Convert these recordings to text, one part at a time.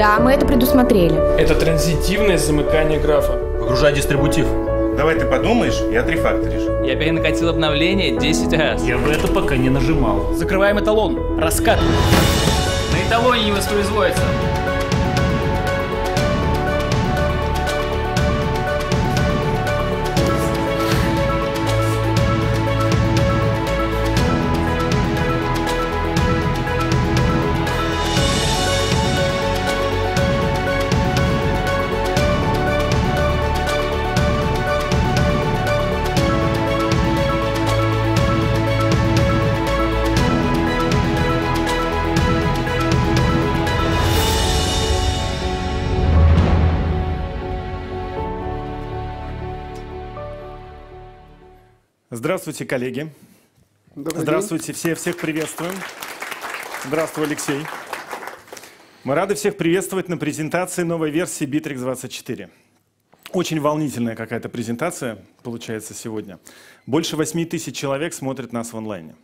Да, мы это предусмотрели. Это транзитивное замыкание графа. Выгружай дистрибутив. Давай ты подумаешь и отрефакторишь. Я перенакатил обновление 10 раз. Я бы это пока не нажимал. Закрываем эталон. Раскат. На эталоне не воспроизводится. Здравствуйте, коллеги. Добрый Здравствуйте, день. все, всех приветствуем. Здравствуй, Алексей. Мы рады всех приветствовать на презентации новой версии Bittrex 24. Очень волнительная какая-то презентация получается сегодня. Больше 8 тысяч человек смотрят нас в онлайне.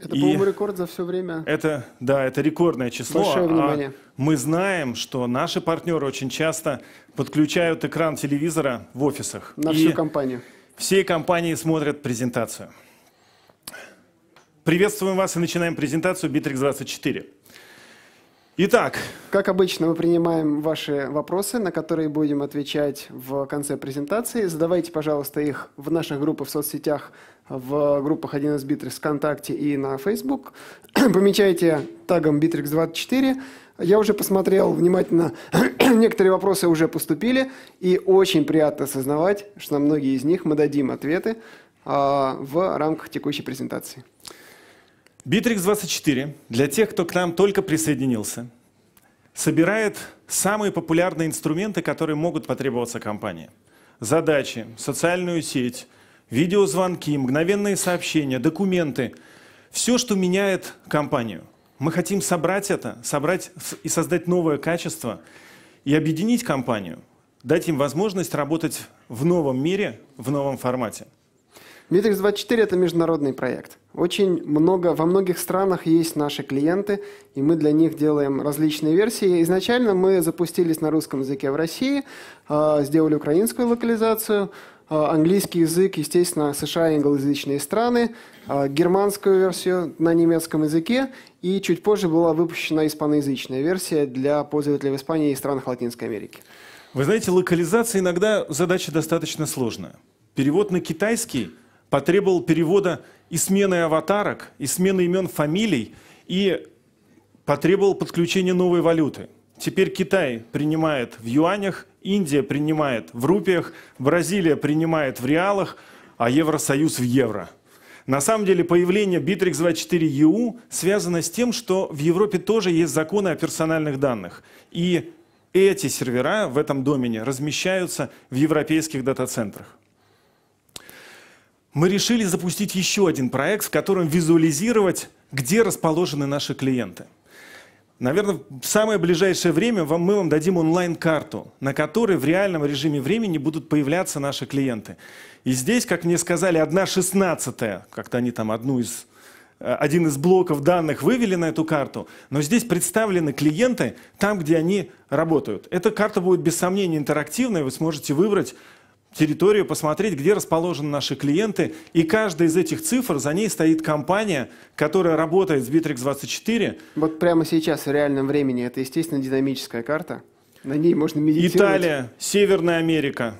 Это, и по-моему, рекорд за все время. Это, да, это рекордное число. Большое а внимание. А мы знаем, что наши партнеры очень часто подключают экран телевизора в офисах. На и всю компанию. Все компании смотрят презентацию. Приветствуем вас и начинаем презентацию Bittrex24. Итак. Как обычно, мы принимаем ваши вопросы, на которые будем отвечать в конце презентации. Задавайте, пожалуйста, их в наших группах в соцсетях, в группах 1 из Bittrex ВКонтакте и на Facebook. Помечайте тагом Bittrex24 я уже посмотрел внимательно, некоторые вопросы уже поступили, и очень приятно осознавать, что на многие из них мы дадим ответы а, в рамках текущей презентации. Bittrex24 для тех, кто к нам только присоединился, собирает самые популярные инструменты, которые могут потребоваться компании. Задачи, социальную сеть, видеозвонки, мгновенные сообщения, документы. Все, что меняет компанию – мы хотим собрать это, собрать и создать новое качество и объединить компанию, дать им возможность работать в новом мире, в новом формате. Bittrex 24 это международный проект. Очень много, во многих странах есть наши клиенты, и мы для них делаем различные версии. Изначально мы запустились на русском языке в России, а, сделали украинскую локализацию, а, английский язык, естественно, США и англоязычные страны, а, германскую версию на немецком языке, и чуть позже была выпущена испаноязычная версия для пользователей в Испании и странах Латинской Америки. Вы знаете, локализация иногда задача достаточно сложная. Перевод на китайский потребовал перевода и смены аватарок, и смены имен фамилий, и потребовал подключения новой валюты. Теперь Китай принимает в юанях, Индия принимает в рупиях, Бразилия принимает в реалах, а Евросоюз в евро. На самом деле появление Bittrex 24 EU связано с тем, что в Европе тоже есть законы о персональных данных. И эти сервера в этом домене размещаются в европейских дата-центрах. Мы решили запустить еще один проект, в котором визуализировать, где расположены наши клиенты. Наверное, в самое ближайшее время вам, мы вам дадим онлайн-карту, на которой в реальном режиме времени будут появляться наши клиенты. И здесь, как мне сказали, одна шестнадцатая, как-то они там одну из, э, один из блоков данных вывели на эту карту, но здесь представлены клиенты там, где они работают. Эта карта будет без сомнения интерактивной, вы сможете выбрать территорию, посмотреть, где расположены наши клиенты. И каждая из этих цифр, за ней стоит компания, которая работает с Bittrex24. Вот прямо сейчас, в реальном времени, это, естественно, динамическая карта. На ней можно медитировать. Италия, Северная Америка,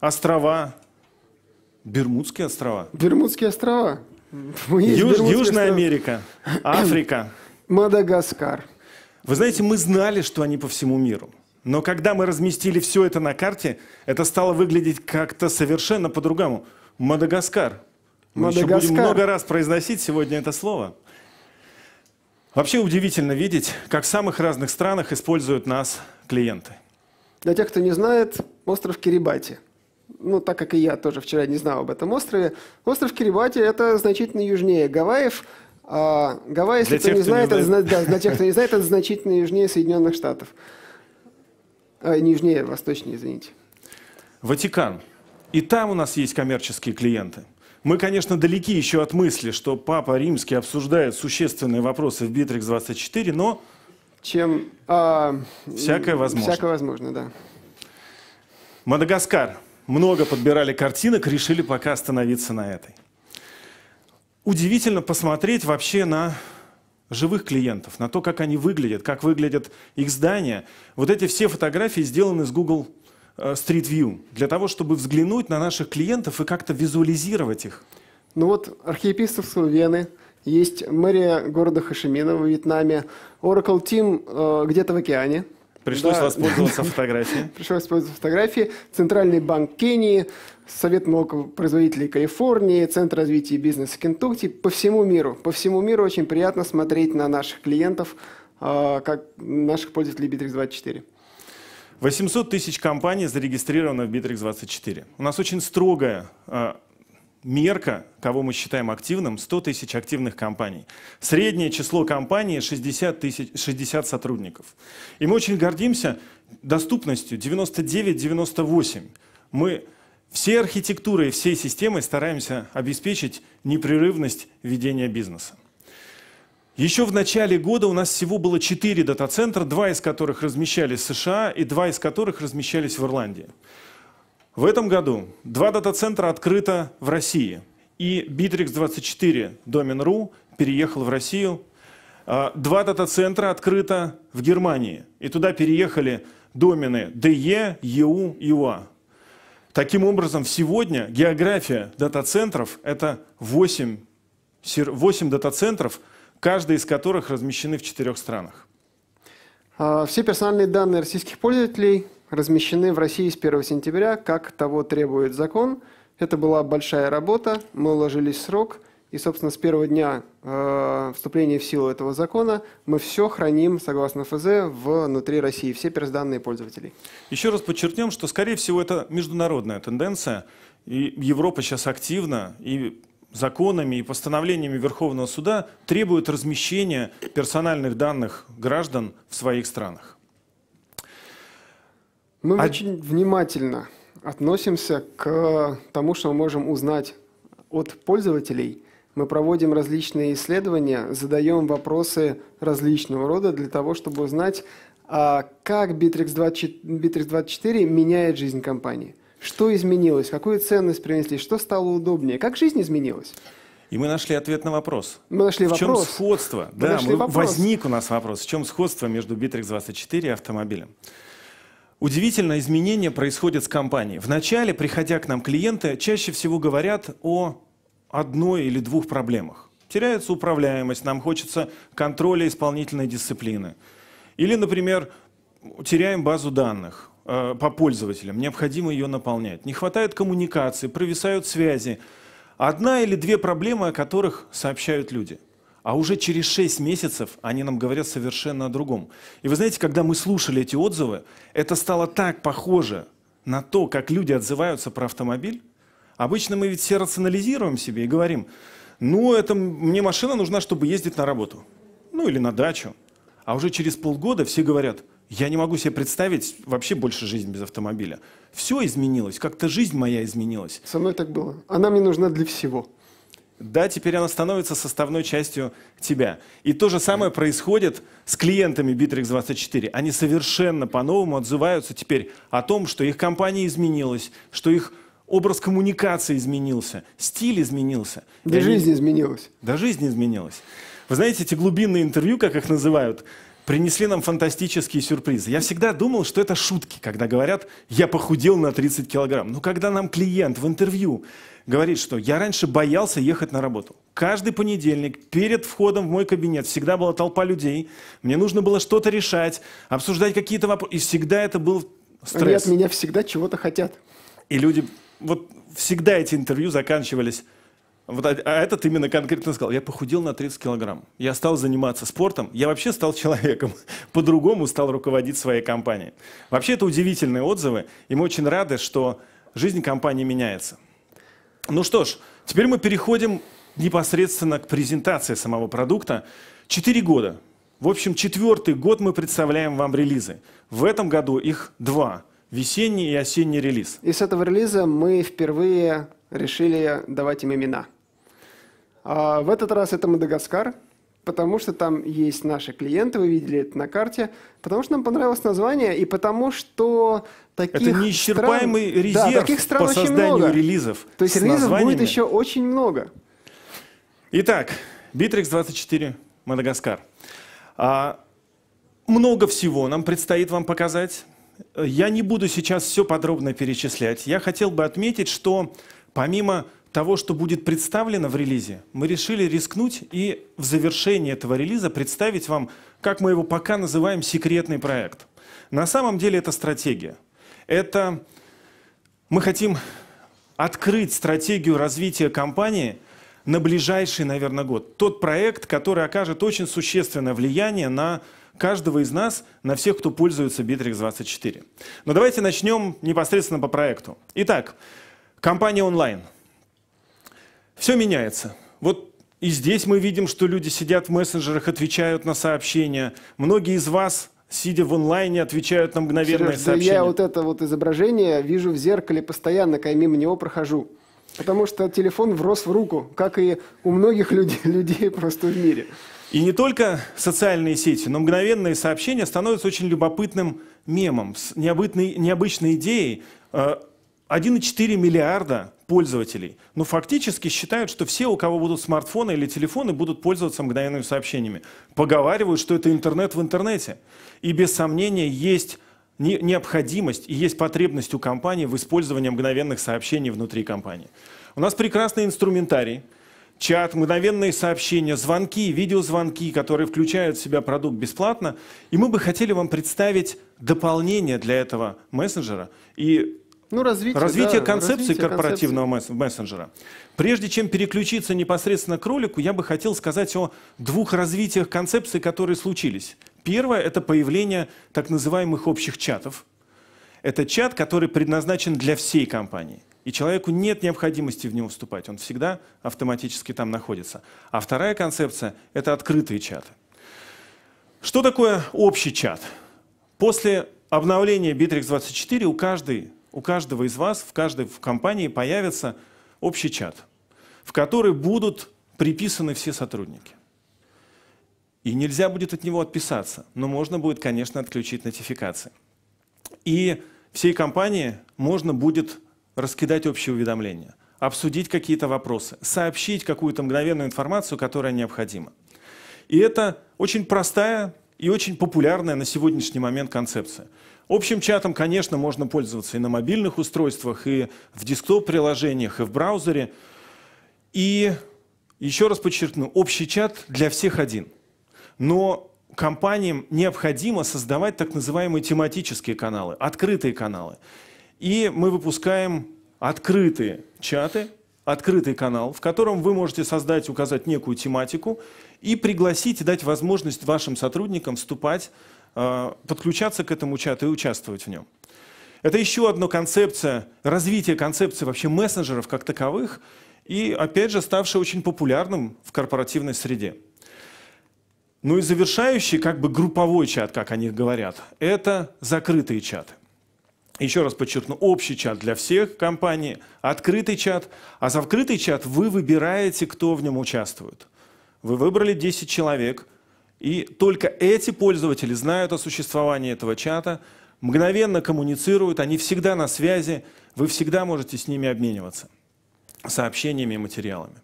острова, Бермудские острова. Бермудские острова. Юж, Бермудские Южная острова. Америка, Африка. Мадагаскар. Вы знаете, мы знали, что они по всему миру. Но когда мы разместили все это на карте, это стало выглядеть как-то совершенно по-другому. Мадагаскар. Мы Мадагаскар. еще будем много раз произносить сегодня это слово. Вообще удивительно видеть, как в самых разных странах используют нас клиенты. Для тех, кто не знает, остров Кирибати. Ну, так как и я тоже вчера не знал об этом острове. Остров Кирибати – это значительно южнее Гавайев. А Гавайи, если для кто тех, не знает, не знает. для тех, кто не знает, это значительно южнее Соединенных Штатов. А, нижнее, восточнее, извините. Ватикан. И там у нас есть коммерческие клиенты. Мы, конечно, далеки еще от мысли, что Папа Римский обсуждает существенные вопросы в Битрикс-24, но... Чем... А, всякое возможно. Всякое возможно, да. Мадагаскар. Много подбирали картинок, решили пока остановиться на этой. Удивительно посмотреть вообще на живых клиентов, на то, как они выглядят, как выглядят их здания. Вот эти все фотографии сделаны с Google э, Street View для того, чтобы взглянуть на наших клиентов и как-то визуализировать их. Ну вот архиепископство Вены, есть мэрия города Хашимина во Вьетнаме, Oracle Team э, где-то в океане, Пришлось да, воспользоваться да, фотографией. Пришлось воспользоваться фотографией. Центральный банк Кении, Совет молокопроизводителей Калифорнии, Центр развития бизнеса Кентукки по всему миру. По всему миру очень приятно смотреть на наших клиентов, а, как наших пользователей Bittrex24. 800 тысяч компаний зарегистрировано в Bittrex24. У нас очень строгая а, мерка, кого мы считаем активным, 100 тысяч активных компаний. Среднее число компаний 60, тысяч, 60 сотрудников. И мы очень гордимся доступностью 99-98. Мы все архитектуры и всей системой стараемся обеспечить непрерывность ведения бизнеса. Еще в начале года у нас всего было 4 дата-центра, два из которых размещались в США и два из которых размещались в Ирландии. В этом году два дата-центра открыто в России. И Bittrex24 Domain.ru переехал в Россию. А, два дата-центра открыто в Германии. И туда переехали домены DE, EU и UA. А. Таким образом, сегодня география дата-центров – это 8, 8 дата-центров, каждый из которых размещены в четырех странах. А, все персональные данные российских пользователей размещены в России с 1 сентября, как того требует закон. Это была большая работа, мы уложились в срок, и, собственно, с первого дня э, вступления в силу этого закона мы все храним, согласно ФЗ, внутри России, все персданные пользователей. Еще раз подчеркнем, что, скорее всего, это международная тенденция, и Европа сейчас активно, и законами и постановлениями Верховного суда требует размещения персональных данных граждан в своих странах. Мы а... очень внимательно относимся к тому, что мы можем узнать от пользователей. Мы проводим различные исследования, задаем вопросы различного рода для того, чтобы узнать, а как Bittrex 24, Bittrex меняет жизнь компании. Что изменилось, какую ценность принесли, что стало удобнее, как жизнь изменилась. И мы нашли ответ на вопрос. Мы нашли в вопрос. В чем сходство? Мы да, мы, вопрос. возник у нас вопрос. В чем сходство между Bittrex 24 и автомобилем? Удивительно, изменения происходят с компанией. Вначале, приходя к нам клиенты, чаще всего говорят о одной или двух проблемах. Теряется управляемость, нам хочется контроля исполнительной дисциплины. Или, например, теряем базу данных э, по пользователям, необходимо ее наполнять. Не хватает коммуникации, провисают связи. Одна или две проблемы, о которых сообщают люди – а уже через 6 месяцев они нам говорят совершенно о другом. И вы знаете, когда мы слушали эти отзывы, это стало так похоже на то, как люди отзываются про автомобиль. Обычно мы ведь все рационализируем себе и говорим, ну, это мне машина нужна, чтобы ездить на работу. Ну, или на дачу. А уже через полгода все говорят, я не могу себе представить вообще больше жизни без автомобиля. Все изменилось, как-то жизнь моя изменилась. Со мной так было. Она мне нужна для всего да, теперь она становится составной частью тебя. И то же самое происходит с клиентами Bittrex24. Они совершенно по-новому отзываются теперь о том, что их компания изменилась, что их образ коммуникации изменился, стиль изменился. Да они... жизнь изменилась. Да жизнь изменилась. Вы знаете, эти глубинные интервью, как их называют, принесли нам фантастические сюрпризы. Я всегда думал, что это шутки, когда говорят «я похудел на 30 килограмм». Но когда нам клиент в интервью говорит, что я раньше боялся ехать на работу. Каждый понедельник перед входом в мой кабинет всегда была толпа людей. Мне нужно было что-то решать, обсуждать какие-то вопросы. И всегда это был стресс. Они от меня всегда чего-то хотят. И люди... Вот всегда эти интервью заканчивались... Вот, а, а этот именно конкретно сказал, я похудел на 30 килограмм, я стал заниматься спортом, я вообще стал человеком, по-другому стал руководить своей компанией. Вообще это удивительные отзывы, и мы очень рады, что жизнь компании меняется. Ну что ж, теперь мы переходим непосредственно к презентации самого продукта. Четыре года. В общем, четвертый год мы представляем вам релизы. В этом году их два. Весенний и осенний релиз. И с этого релиза мы впервые решили давать им имена. А в этот раз это Мадагаскар, потому что там есть наши клиенты, вы видели это на карте, потому что нам понравилось название и потому что таких Это неисчерпаемый стран, резерв да, таких стран по созданию много. релизов. То есть релизов названиями. будет еще очень много. Итак, Bittrex 24, Мадагаскар. А, много всего нам предстоит вам показать. Я не буду сейчас все подробно перечислять. Я хотел бы отметить, что помимо того, что будет представлено в релизе, мы решили рискнуть и в завершении этого релиза представить вам, как мы его пока называем, секретный проект. На самом деле это стратегия. Это мы хотим открыть стратегию развития компании на ближайший, наверное, год. Тот проект, который окажет очень существенное влияние на каждого из нас, на всех, кто пользуется Bittrex24. Но давайте начнем непосредственно по проекту. Итак, компания онлайн. Все меняется. Вот и здесь мы видим, что люди сидят в мессенджерах, отвечают на сообщения. Многие из вас сидя в онлайне, отвечают на мгновенные Сереж, сообщения. Я вот это вот изображение вижу в зеркале постоянно, когда мимо него прохожу. Потому что телефон врос в руку, как и у многих людей, людей просто в мире. И не только социальные сети, но мгновенные сообщения становятся очень любопытным мемом, с необычной, необычной идеей, э, 1,4 миллиарда пользователей, но ну, фактически считают, что все, у кого будут смартфоны или телефоны, будут пользоваться мгновенными сообщениями. Поговаривают, что это интернет в интернете. И без сомнения есть необходимость и есть потребность у компании в использовании мгновенных сообщений внутри компании. У нас прекрасный инструментарий, чат, мгновенные сообщения, звонки, видеозвонки, которые включают в себя продукт бесплатно. И мы бы хотели вам представить дополнение для этого мессенджера и ну, развитие, развитие да, концепции развитие корпоративного концепции. мессенджера. Прежде чем переключиться непосредственно к ролику, я бы хотел сказать о двух развитиях концепции, которые случились. Первое – это появление так называемых общих чатов. Это чат, который предназначен для всей компании. И человеку нет необходимости в него вступать, он всегда автоматически там находится. А вторая концепция – это открытые чаты. Что такое общий чат? После обновления Bittrex 24 у каждой у каждого из вас, в каждой в компании появится общий чат, в который будут приписаны все сотрудники. И нельзя будет от него отписаться, но можно будет, конечно, отключить нотификации. И всей компании можно будет раскидать общие уведомления, обсудить какие-то вопросы, сообщить какую-то мгновенную информацию, которая необходима. И это очень простая и очень популярная на сегодняшний момент концепция. Общим чатом, конечно, можно пользоваться и на мобильных устройствах, и в десктоп-приложениях, и в браузере. И еще раз подчеркну, общий чат для всех один. Но компаниям необходимо создавать так называемые тематические каналы, открытые каналы. И мы выпускаем открытые чаты, открытый канал, в котором вы можете создать, указать некую тематику и пригласить дать возможность вашим сотрудникам вступать Э, подключаться к этому чату и участвовать в нем. Это еще одна концепция, развитие концепции вообще мессенджеров как таковых, и опять же ставшая очень популярным в корпоративной среде. Ну и завершающий, как бы групповой чат, как о них говорят, это закрытые чаты. Еще раз подчеркну, общий чат для всех компаний, открытый чат, а закрытый чат вы выбираете, кто в нем участвует. Вы выбрали 10 человек – и только эти пользователи знают о существовании этого чата, мгновенно коммуницируют, они всегда на связи, вы всегда можете с ними обмениваться сообщениями и материалами.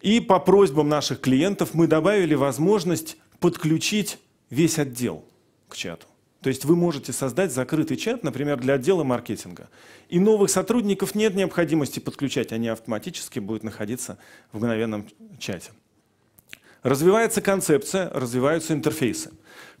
И по просьбам наших клиентов мы добавили возможность подключить весь отдел к чату. То есть вы можете создать закрытый чат, например, для отдела маркетинга. И новых сотрудников нет необходимости подключать, они автоматически будут находиться в мгновенном чате. Развивается концепция, развиваются интерфейсы.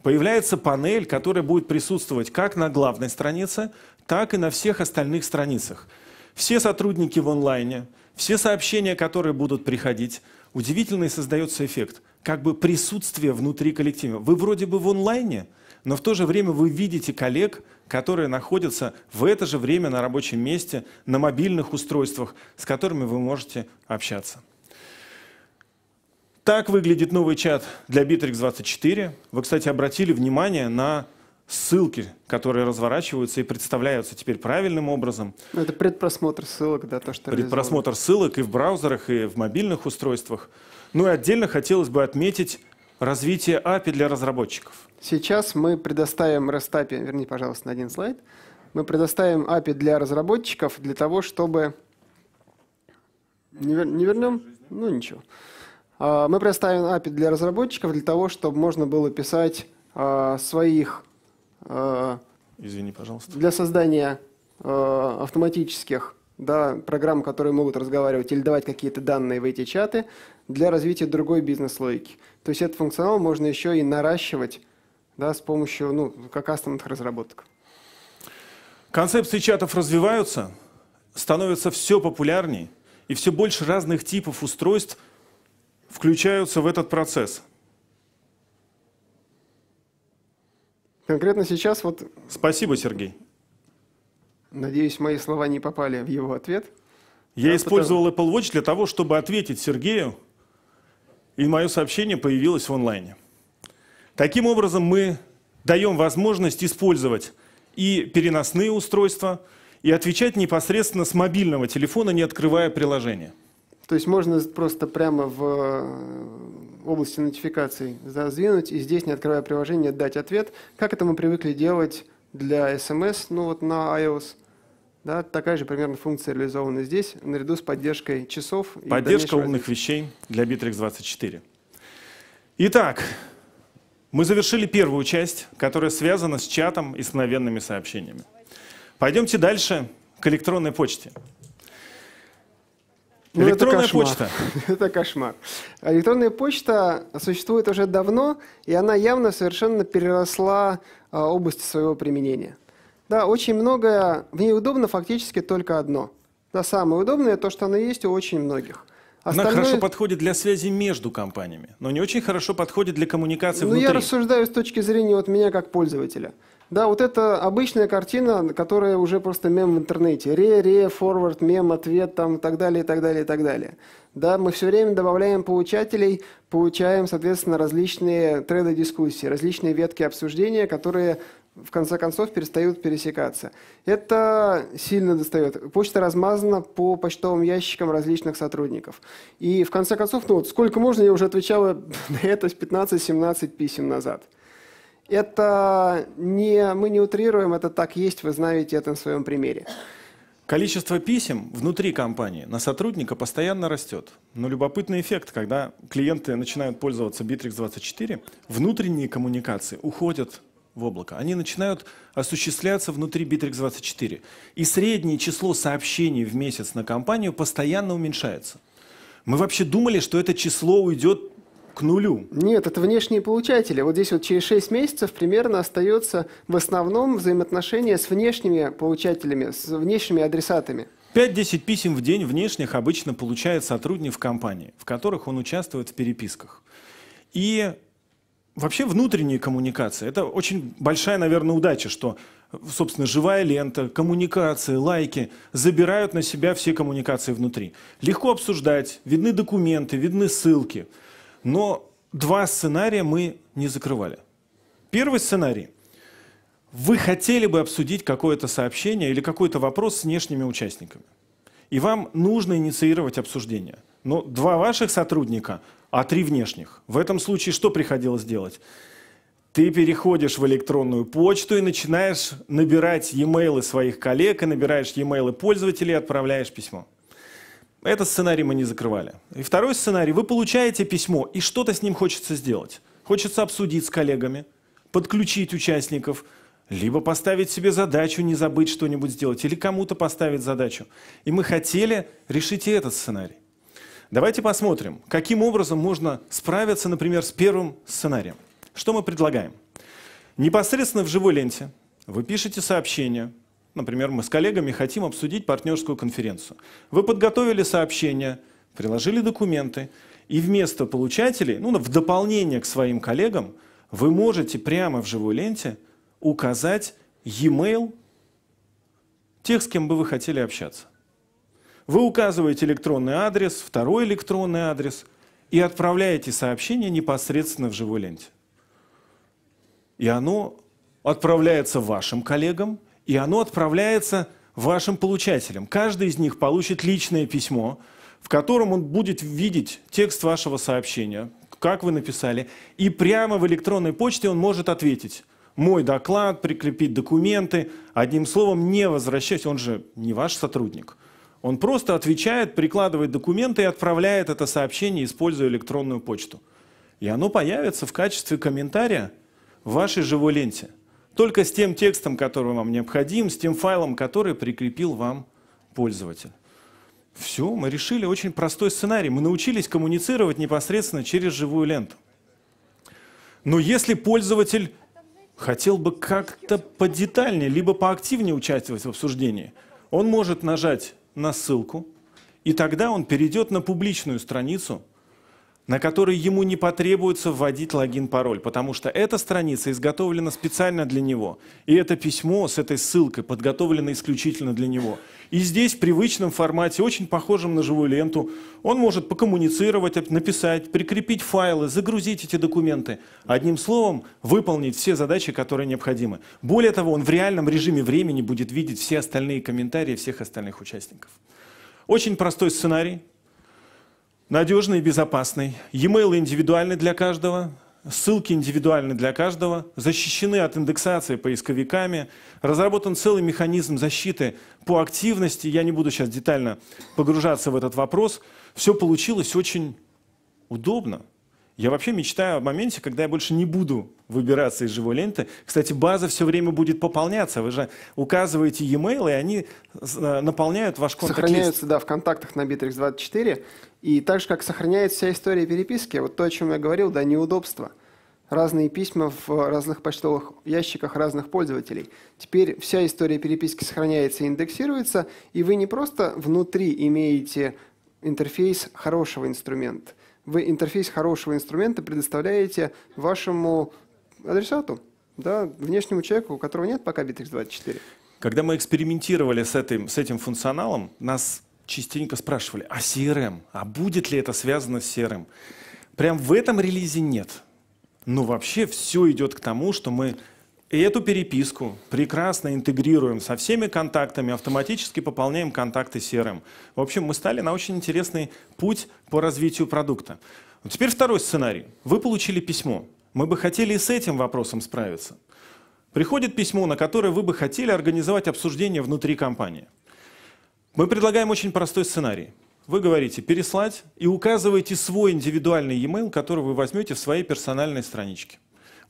Появляется панель, которая будет присутствовать как на главной странице, так и на всех остальных страницах. Все сотрудники в онлайне, все сообщения, которые будут приходить, удивительный создается эффект, как бы присутствие внутри коллектива. Вы вроде бы в онлайне, но в то же время вы видите коллег, которые находятся в это же время на рабочем месте, на мобильных устройствах, с которыми вы можете общаться. Так выглядит новый чат для Bittrex24. Вы, кстати, обратили внимание на ссылки, которые разворачиваются и представляются теперь правильным образом. Ну, это предпросмотр ссылок, да, то, что Предпросмотр ссылок и в браузерах, и в мобильных устройствах. Ну и отдельно хотелось бы отметить развитие API для разработчиков. Сейчас мы предоставим REST API, верни, пожалуйста, на один слайд. Мы предоставим API для разработчиков для того, чтобы... Не, вер... не вернем? Ну, ничего. А, мы представим API для разработчиков для того, чтобы можно было писать а, своих... А, Извини, пожалуйста. Для создания автоматических да, программ, которые могут разговаривать или давать какие-то данные в эти чаты для развития другой бизнес-логики. То есть этот функционал можно еще и наращивать да, с помощью ну, кастомных разработок. Концепции чатов развиваются, становятся все популярнее, и все больше разных типов устройств – включаются в этот процесс? Конкретно сейчас вот... Спасибо, Сергей. Надеюсь, мои слова не попали в его ответ. Я а использовал потому... Apple Watch для того, чтобы ответить Сергею, и мое сообщение появилось в онлайне. Таким образом, мы даем возможность использовать и переносные устройства, и отвечать непосредственно с мобильного телефона, не открывая приложение. То есть можно просто прямо в э, области нотификаций задвинуть и здесь, не открывая приложение, дать ответ, как это мы привыкли делать для SMS, ну вот на iOS. Да, такая же примерно функция реализована здесь, наряду с поддержкой часов. Поддержка умных вещей для Bittrex 24. Итак, мы завершили первую часть, которая связана с чатом и с мгновенными сообщениями. Пойдемте дальше к электронной почте. Ну, Электронная это почта. это кошмар. Электронная почта существует уже давно, и она явно совершенно переросла а, область своего применения. Да, очень многое, в ней удобно фактически только одно. Да, самое удобное то, что она есть у очень многих. Остальное... Она хорошо подходит для связи между компаниями, но не очень хорошо подходит для коммуникации ну, внутри. Ну, я рассуждаю с точки зрения вот меня как пользователя. Да, вот это обычная картина, которая уже просто мем в интернете. Ре, ре, форвард, мем, ответ там и так далее, и так далее, и так далее. Да, мы все время добавляем получателей, получаем, соответственно, различные треды дискуссии, различные ветки обсуждения, которые в конце концов перестают пересекаться. Это сильно достает. Почта размазана по почтовым ящикам различных сотрудников. И в конце концов, ну вот сколько можно, я уже отвечала на это с 15-17 писем назад. Это не, мы не утрируем, это так есть, вы знаете это на своем примере. Количество писем внутри компании на сотрудника постоянно растет. Но любопытный эффект, когда клиенты начинают пользоваться Bittrex24, внутренние коммуникации уходят в облако. Они начинают осуществляться внутри Bittrex24. И среднее число сообщений в месяц на компанию постоянно уменьшается. Мы вообще думали, что это число уйдет нулю. Нет, это внешние получатели. Вот здесь вот через 6 месяцев примерно остается в основном взаимоотношения с внешними получателями, с внешними адресатами. 5-10 писем в день внешних обычно получает сотрудник в компании, в которых он участвует в переписках. И вообще внутренние коммуникации – это очень большая, наверное, удача, что, собственно, живая лента, коммуникации, лайки забирают на себя все коммуникации внутри. Легко обсуждать, видны документы, видны ссылки – но два сценария мы не закрывали. Первый сценарий. Вы хотели бы обсудить какое-то сообщение или какой-то вопрос с внешними участниками. И вам нужно инициировать обсуждение. Но два ваших сотрудника, а три внешних. В этом случае что приходилось делать? Ты переходишь в электронную почту и начинаешь набирать e-mail своих коллег, и набираешь e-mail пользователей и отправляешь письмо. Этот сценарий мы не закрывали. И второй сценарий. Вы получаете письмо, и что-то с ним хочется сделать. Хочется обсудить с коллегами, подключить участников, либо поставить себе задачу, не забыть что-нибудь сделать, или кому-то поставить задачу. И мы хотели решить и этот сценарий. Давайте посмотрим, каким образом можно справиться, например, с первым сценарием. Что мы предлагаем? Непосредственно в живой ленте вы пишете сообщение, Например, мы с коллегами хотим обсудить партнерскую конференцию. Вы подготовили сообщение, приложили документы, и вместо получателей, ну, в дополнение к своим коллегам, вы можете прямо в живой ленте указать e-mail тех, с кем бы вы хотели общаться. Вы указываете электронный адрес, второй электронный адрес и отправляете сообщение непосредственно в живой ленте. И оно отправляется вашим коллегам, и оно отправляется вашим получателям. Каждый из них получит личное письмо, в котором он будет видеть текст вашего сообщения, как вы написали, и прямо в электронной почте он может ответить. Мой доклад, прикрепить документы, одним словом, не возвращаясь, он же не ваш сотрудник. Он просто отвечает, прикладывает документы и отправляет это сообщение, используя электронную почту. И оно появится в качестве комментария в вашей живой ленте – только с тем текстом, который вам необходим, с тем файлом, который прикрепил вам пользователь. Все, мы решили очень простой сценарий. Мы научились коммуницировать непосредственно через живую ленту. Но если пользователь хотел бы как-то подетальнее, либо поактивнее участвовать в обсуждении, он может нажать на ссылку, и тогда он перейдет на публичную страницу на который ему не потребуется вводить логин-пароль, потому что эта страница изготовлена специально для него. И это письмо с этой ссылкой подготовлено исключительно для него. И здесь в привычном формате, очень похожем на живую ленту, он может покоммуницировать, написать, прикрепить файлы, загрузить эти документы. Одним словом, выполнить все задачи, которые необходимы. Более того, он в реальном режиме времени будет видеть все остальные комментарии всех остальных участников. Очень простой сценарий, надежный и безопасный. E-mail индивидуальный для каждого, ссылки индивидуальны для каждого, защищены от индексации поисковиками, разработан целый механизм защиты по активности. Я не буду сейчас детально погружаться в этот вопрос. Все получилось очень удобно. Я вообще мечтаю о моменте, когда я больше не буду выбираться из живой ленты. Кстати, база все время будет пополняться. Вы же указываете e-mail, и они э, наполняют ваш контакт Сохраняются, да, в контактах на Bittrex24. И так же, как сохраняется вся история переписки, вот то, о чем я говорил, да, неудобство. Разные письма в разных почтовых ящиках разных пользователей. Теперь вся история переписки сохраняется и индексируется, и вы не просто внутри имеете интерфейс хорошего инструмента, вы интерфейс хорошего инструмента предоставляете вашему адресату, да, внешнему человеку, у которого нет пока Bittrex24. Когда мы экспериментировали с этим, с этим функционалом, нас частенько спрашивали, а CRM, а будет ли это связано с CRM? Прям в этом релизе нет. Но вообще все идет к тому, что мы и эту переписку прекрасно интегрируем со всеми контактами, автоматически пополняем контакты серым. Эм. В общем, мы стали на очень интересный путь по развитию продукта. Теперь второй сценарий. Вы получили письмо. Мы бы хотели и с этим вопросом справиться. Приходит письмо, на которое вы бы хотели организовать обсуждение внутри компании. Мы предлагаем очень простой сценарий. Вы говорите «переслать» и указываете свой индивидуальный e-mail, который вы возьмете в своей персональной страничке.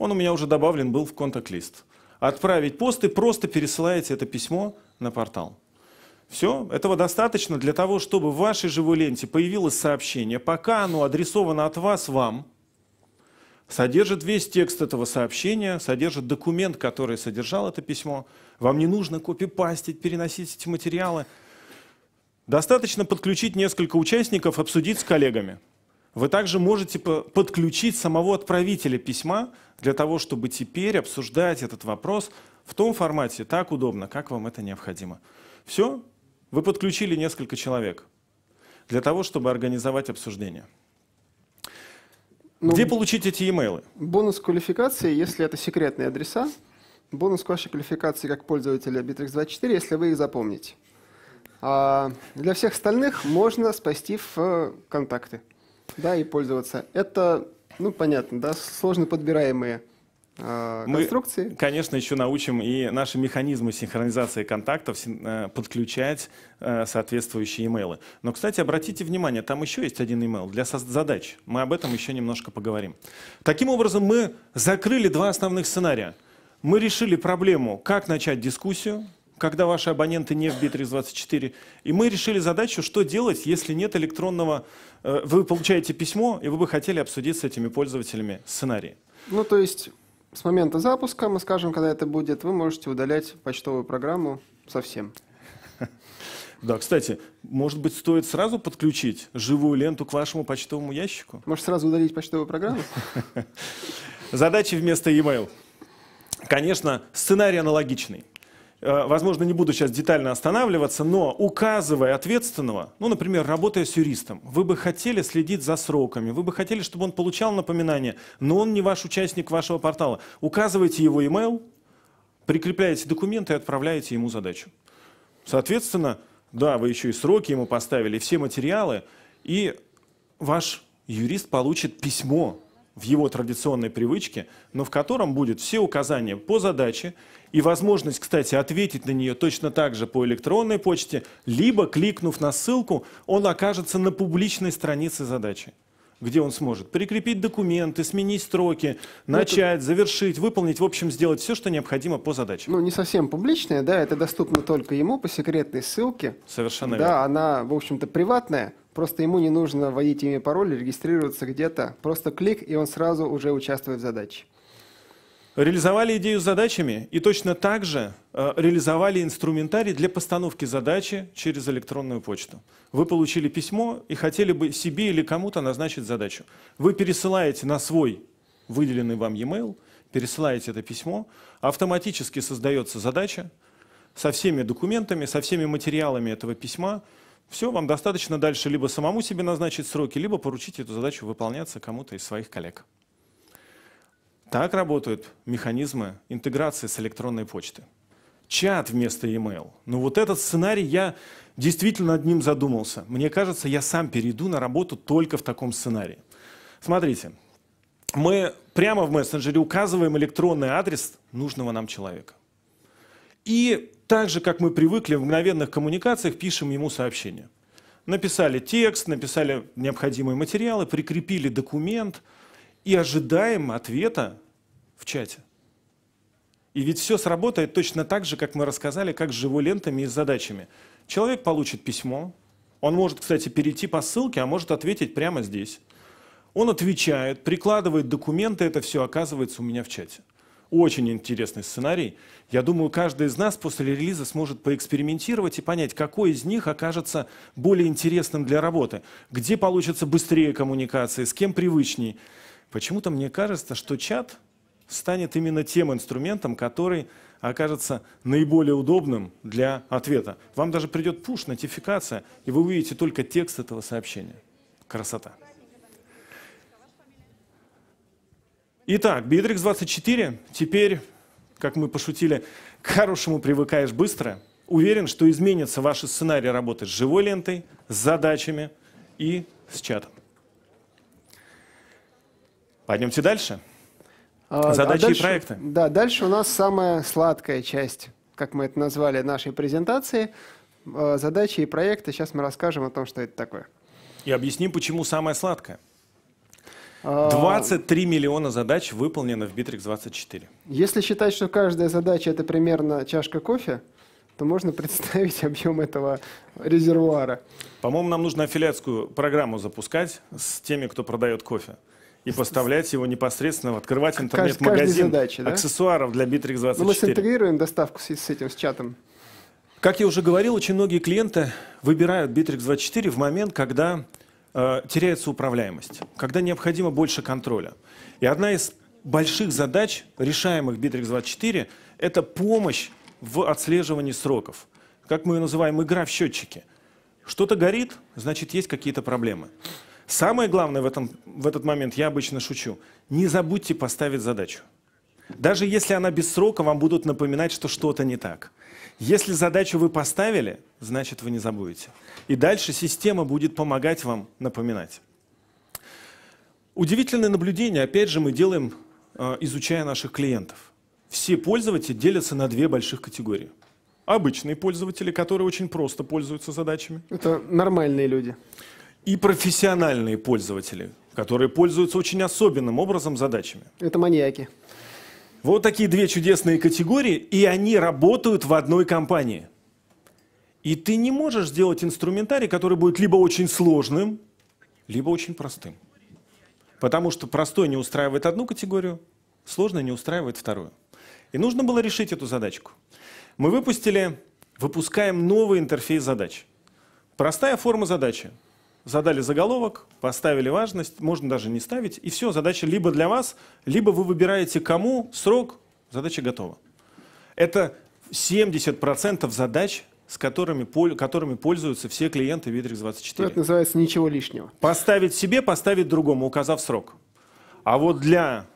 Он у меня уже добавлен был в контакт-лист. Отправить пост и просто пересылаете это письмо на портал. Все, этого достаточно для того, чтобы в вашей живой ленте появилось сообщение. Пока оно адресовано от вас вам, содержит весь текст этого сообщения, содержит документ, который содержал это письмо. Вам не нужно копипастить, переносить эти материалы. Достаточно подключить несколько участников, обсудить с коллегами. Вы также можете подключить самого отправителя письма для того, чтобы теперь обсуждать этот вопрос в том формате, так удобно, как вам это необходимо. Все, вы подключили несколько человек для того, чтобы организовать обсуждение. Ну, Где получить эти имейлы? E бонус квалификации, если это секретные адреса, бонус к вашей квалификации как пользователя Bittrex24, если вы их запомните. А для всех остальных можно спасти в э, контакты. Да, и пользоваться. Это, ну, понятно, да, сложно подбираемые а, мы, конструкции. конечно, еще научим и наши механизмы синхронизации контактов э, подключать э, соответствующие имейлы. Но, кстати, обратите внимание, там еще есть один имейл для задач. Мы об этом еще немножко поговорим. Таким образом, мы закрыли два основных сценария. Мы решили проблему, как начать дискуссию, когда ваши абоненты не в Битрикс 24, и мы решили задачу, что делать, если нет электронного Э, вы получаете письмо, и вы бы хотели обсудить с этими пользователями сценарий. Ну, то есть с момента запуска, мы скажем, когда это будет, вы можете удалять почтовую программу совсем. Да, кстати, может быть, стоит сразу подключить живую ленту к вашему почтовому ящику? Может, сразу удалить почтовую программу? Задачи вместо e-mail. Конечно, сценарий аналогичный. Э, возможно, не буду сейчас детально останавливаться, но указывая ответственного, ну, например, работая с юристом, вы бы хотели следить за сроками, вы бы хотели, чтобы он получал напоминание, но он не ваш участник вашего портала. Указывайте его email, прикрепляете документы и отправляете ему задачу. Соответственно, да, вы еще и сроки ему поставили, все материалы, и ваш юрист получит письмо в его традиционной привычке, но в котором будет все указания по задаче и возможность, кстати, ответить на нее точно так же по электронной почте, либо, кликнув на ссылку, он окажется на публичной странице задачи где он сможет прикрепить документы, сменить строки, ну, начать, это... завершить, выполнить, в общем, сделать все, что необходимо по задаче. Ну, не совсем публичная, да, это доступно только ему по секретной ссылке. Совершенно да, верно. Да, она, в общем-то, приватная. Просто ему не нужно вводить имя пароль, регистрироваться где-то. Просто клик, и он сразу уже участвует в задаче. Реализовали идею с задачами и точно так же э, реализовали инструментарий для постановки задачи через электронную почту. Вы получили письмо и хотели бы себе или кому-то назначить задачу. Вы пересылаете на свой выделенный вам e-mail, пересылаете это письмо, автоматически создается задача со всеми документами, со всеми материалами этого письма – все, вам достаточно дальше либо самому себе назначить сроки, либо поручить эту задачу выполняться кому-то из своих коллег. Так работают механизмы интеграции с электронной почты. Чат вместо e-mail. Ну вот этот сценарий я действительно над ним задумался. Мне кажется, я сам перейду на работу только в таком сценарии. Смотрите, мы прямо в мессенджере указываем электронный адрес нужного нам человека. И так же, как мы привыкли в мгновенных коммуникациях, пишем ему сообщение. Написали текст, написали необходимые материалы, прикрепили документ и ожидаем ответа в чате. И ведь все сработает точно так же, как мы рассказали, как с живой лентами и с задачами. Человек получит письмо, он может, кстати, перейти по ссылке, а может ответить прямо здесь. Он отвечает, прикладывает документы, это все оказывается у меня в чате. Очень интересный сценарий. Я думаю, каждый из нас после релиза сможет поэкспериментировать и понять, какой из них окажется более интересным для работы, где получится быстрее коммуникации, с кем привычней. Почему-то мне кажется, что чат станет именно тем инструментом, который окажется наиболее удобным для ответа. Вам даже придет пуш, нотификация, и вы увидите только текст этого сообщения. Красота. Итак, Битрикс 24. Теперь, как мы пошутили, к хорошему привыкаешь быстро. Уверен, что изменятся ваши сценарии работы с живой лентой, с задачами и с чатом. Пойдемте дальше. А, а задачи а дальше, и проекты. Да, дальше у нас самая сладкая часть, как мы это назвали, нашей презентации. А, задачи и проекты. Сейчас мы расскажем о том, что это такое. И объясним, почему самая сладкая. 23 а, миллиона задач выполнено в Bittrex 24. Если считать, что каждая задача это примерно чашка кофе, то можно представить объем этого резервуара. По-моему, нам нужно аффилиатскую программу запускать с теми, кто продает кофе. И поставлять его непосредственно, открывать интернет-магазин да? аксессуаров для Bittrex 24. Ну, Но мы синтегрируем доставку с этим, с чатом. Как я уже говорил, очень многие клиенты выбирают Bittrex 24 в момент, когда Э, теряется управляемость, когда необходимо больше контроля. И одна из больших задач, решаемых Bittrex24, это помощь в отслеживании сроков. Как мы ее называем, игра в счетчики. Что-то горит, значит, есть какие-то проблемы. Самое главное в, этом, в этот момент, я обычно шучу, не забудьте поставить задачу. Даже если она без срока, вам будут напоминать, что что-то не так. Если задачу вы поставили, значит вы не забудете. И дальше система будет помогать вам напоминать. Удивительное наблюдение, опять же, мы делаем, а, изучая наших клиентов. Все пользователи делятся на две больших категории. Обычные пользователи, которые очень просто пользуются задачами. Это нормальные люди. И профессиональные пользователи, которые пользуются очень особенным образом задачами. Это маньяки. Вот такие две чудесные категории, и они работают в одной компании. И ты не можешь сделать инструментарий, который будет либо очень сложным, либо очень простым. Потому что простой не устраивает одну категорию, сложный не устраивает вторую. И нужно было решить эту задачку. Мы выпустили, выпускаем новый интерфейс задач. Простая форма задачи задали заголовок, поставили важность, можно даже не ставить, и все, задача либо для вас, либо вы выбираете кому срок, задача готова. Это 70% задач, с которыми, которыми пользуются все клиенты Bittrex24. Ну, это называется ничего лишнего. Поставить себе, поставить другому, указав срок. А вот для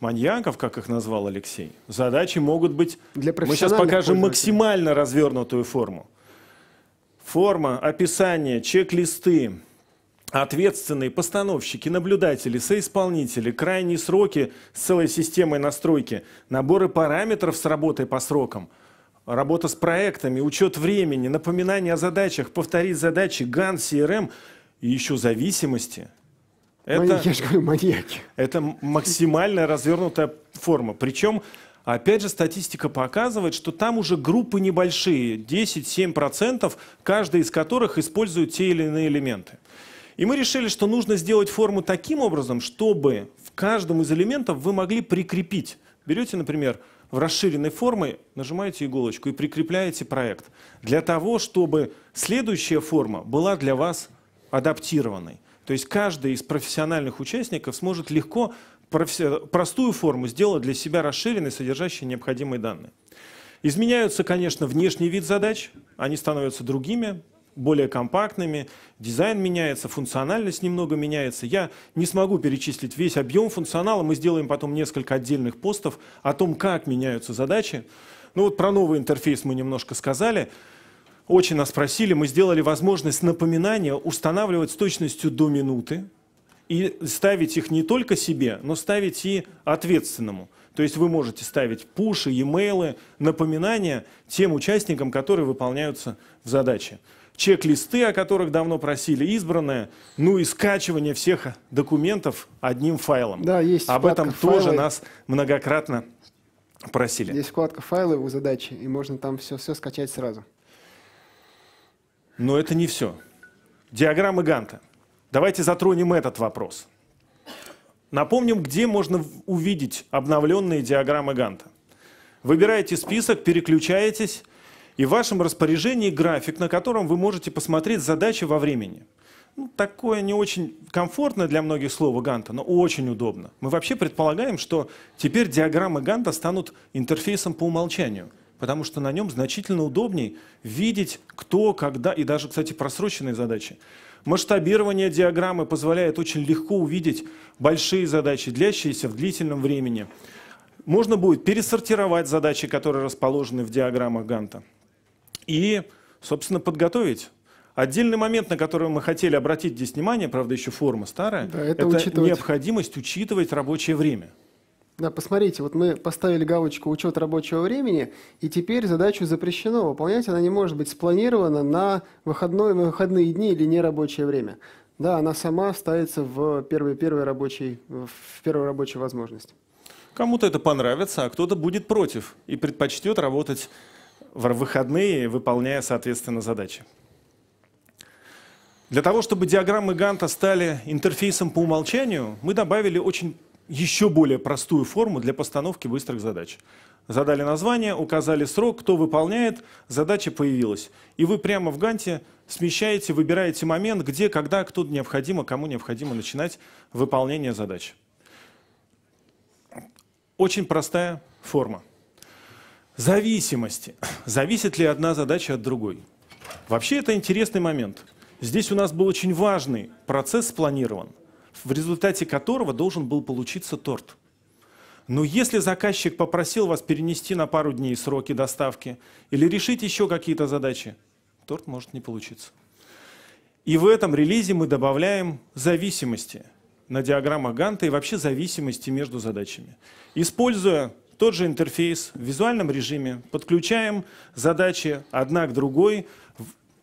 маньяков, как их назвал Алексей, задачи могут быть... Для Мы сейчас покажем максимально развернутую форму. Форма, описание, чек-листы, ответственные постановщики, наблюдатели, соисполнители, крайние сроки с целой системой настройки, наборы параметров с работой по срокам, работа с проектами, учет времени, напоминание о задачах, повторить задачи, ГАН, CRM и еще зависимости. Это, я же говорю, маньяки. Это максимально развернутая форма. Причем, опять же, статистика показывает, что там уже группы небольшие, 10-7%, каждая из которых использует те или иные элементы. И мы решили, что нужно сделать форму таким образом, чтобы в каждом из элементов вы могли прикрепить. Берете, например, в расширенной форме, нажимаете иголочку и прикрепляете проект. Для того, чтобы следующая форма была для вас адаптированной. То есть каждый из профессиональных участников сможет легко простую форму сделать для себя расширенной, содержащей необходимые данные. Изменяются, конечно, внешний вид задач, они становятся другими, более компактными, дизайн меняется, функциональность немного меняется. Я не смогу перечислить весь объем функционала, мы сделаем потом несколько отдельных постов о том, как меняются задачи. Ну вот про новый интерфейс мы немножко сказали. Очень нас просили, мы сделали возможность напоминания устанавливать с точностью до минуты и ставить их не только себе, но ставить и ответственному. То есть вы можете ставить пуши, e напоминания тем участникам, которые выполняются в задаче чек-листы, о которых давно просили избранные, ну и скачивание всех документов одним файлом. Да, есть Об этом файлы. тоже нас многократно просили. Есть вкладка «Файлы» у задачи, и можно там все, все скачать сразу. Но это не все. Диаграммы Ганта. Давайте затронем этот вопрос. Напомним, где можно увидеть обновленные диаграммы Ганта. Выбираете список, переключаетесь, и в вашем распоряжении график, на котором вы можете посмотреть задачи во времени. Ну, такое не очень комфортное для многих слово Ганта, но очень удобно. Мы вообще предполагаем, что теперь диаграммы Ганта станут интерфейсом по умолчанию, потому что на нем значительно удобнее видеть, кто, когда и даже, кстати, просроченные задачи. Масштабирование диаграммы позволяет очень легко увидеть большие задачи, длящиеся в длительном времени. Можно будет пересортировать задачи, которые расположены в диаграммах Ганта и, собственно, подготовить. Отдельный момент, на который мы хотели обратить здесь внимание, правда, еще форма старая, да, это, это учитывать. необходимость учитывать рабочее время. Да, посмотрите, вот мы поставили галочку «Учет рабочего времени», и теперь задачу запрещено выполнять, она не может быть спланирована на, выходной, выходные дни или нерабочее время. Да, она сама ставится в первый, первый рабочий, в первую рабочую возможность. Кому-то это понравится, а кто-то будет против и предпочтет работать в выходные, выполняя, соответственно, задачи. Для того, чтобы диаграммы Ганта стали интерфейсом по умолчанию, мы добавили очень еще более простую форму для постановки быстрых задач. Задали название, указали срок, кто выполняет, задача появилась. И вы прямо в Ганте смещаете, выбираете момент, где, когда, кто необходимо, кому необходимо начинать выполнение задач. Очень простая форма. Зависимости. Зависит ли одна задача от другой? Вообще это интересный момент. Здесь у нас был очень важный процесс спланирован, в результате которого должен был получиться торт. Но если заказчик попросил вас перенести на пару дней сроки доставки или решить еще какие-то задачи, торт может не получиться. И в этом релизе мы добавляем зависимости на диаграммах Ганта и вообще зависимости между задачами. Используя тот же интерфейс в визуальном режиме, подключаем задачи одна к другой.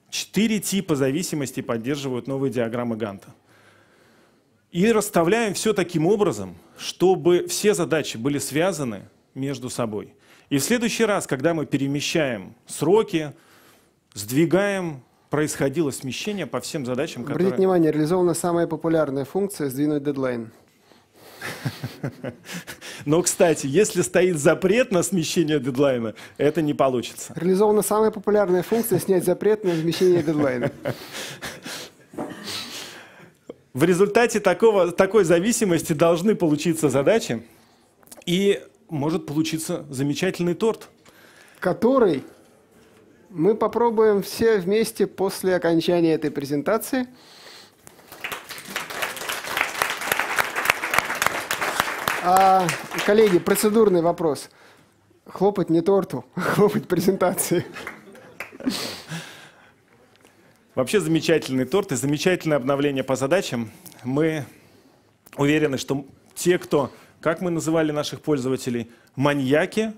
Четыре типа зависимости поддерживают новые диаграммы Ганта. И расставляем все таким образом, чтобы все задачи были связаны между собой. И в следующий раз, когда мы перемещаем сроки, сдвигаем, происходило смещение по всем задачам, Обратите которые... Обратите внимание, реализована самая популярная функция «сдвинуть дедлайн». Но, кстати, если стоит запрет на смещение дедлайна, это не получится. Реализована самая популярная функция – снять запрет на смещение дедлайна. В результате такого, такой зависимости должны получиться задачи, и может получиться замечательный торт. Который мы попробуем все вместе после окончания этой презентации – А, коллеги, процедурный вопрос. Хлопать не торту, хлопать презентации. Вообще замечательный торт и замечательное обновление по задачам. Мы уверены, что те, кто, как мы называли наших пользователей, маньяки,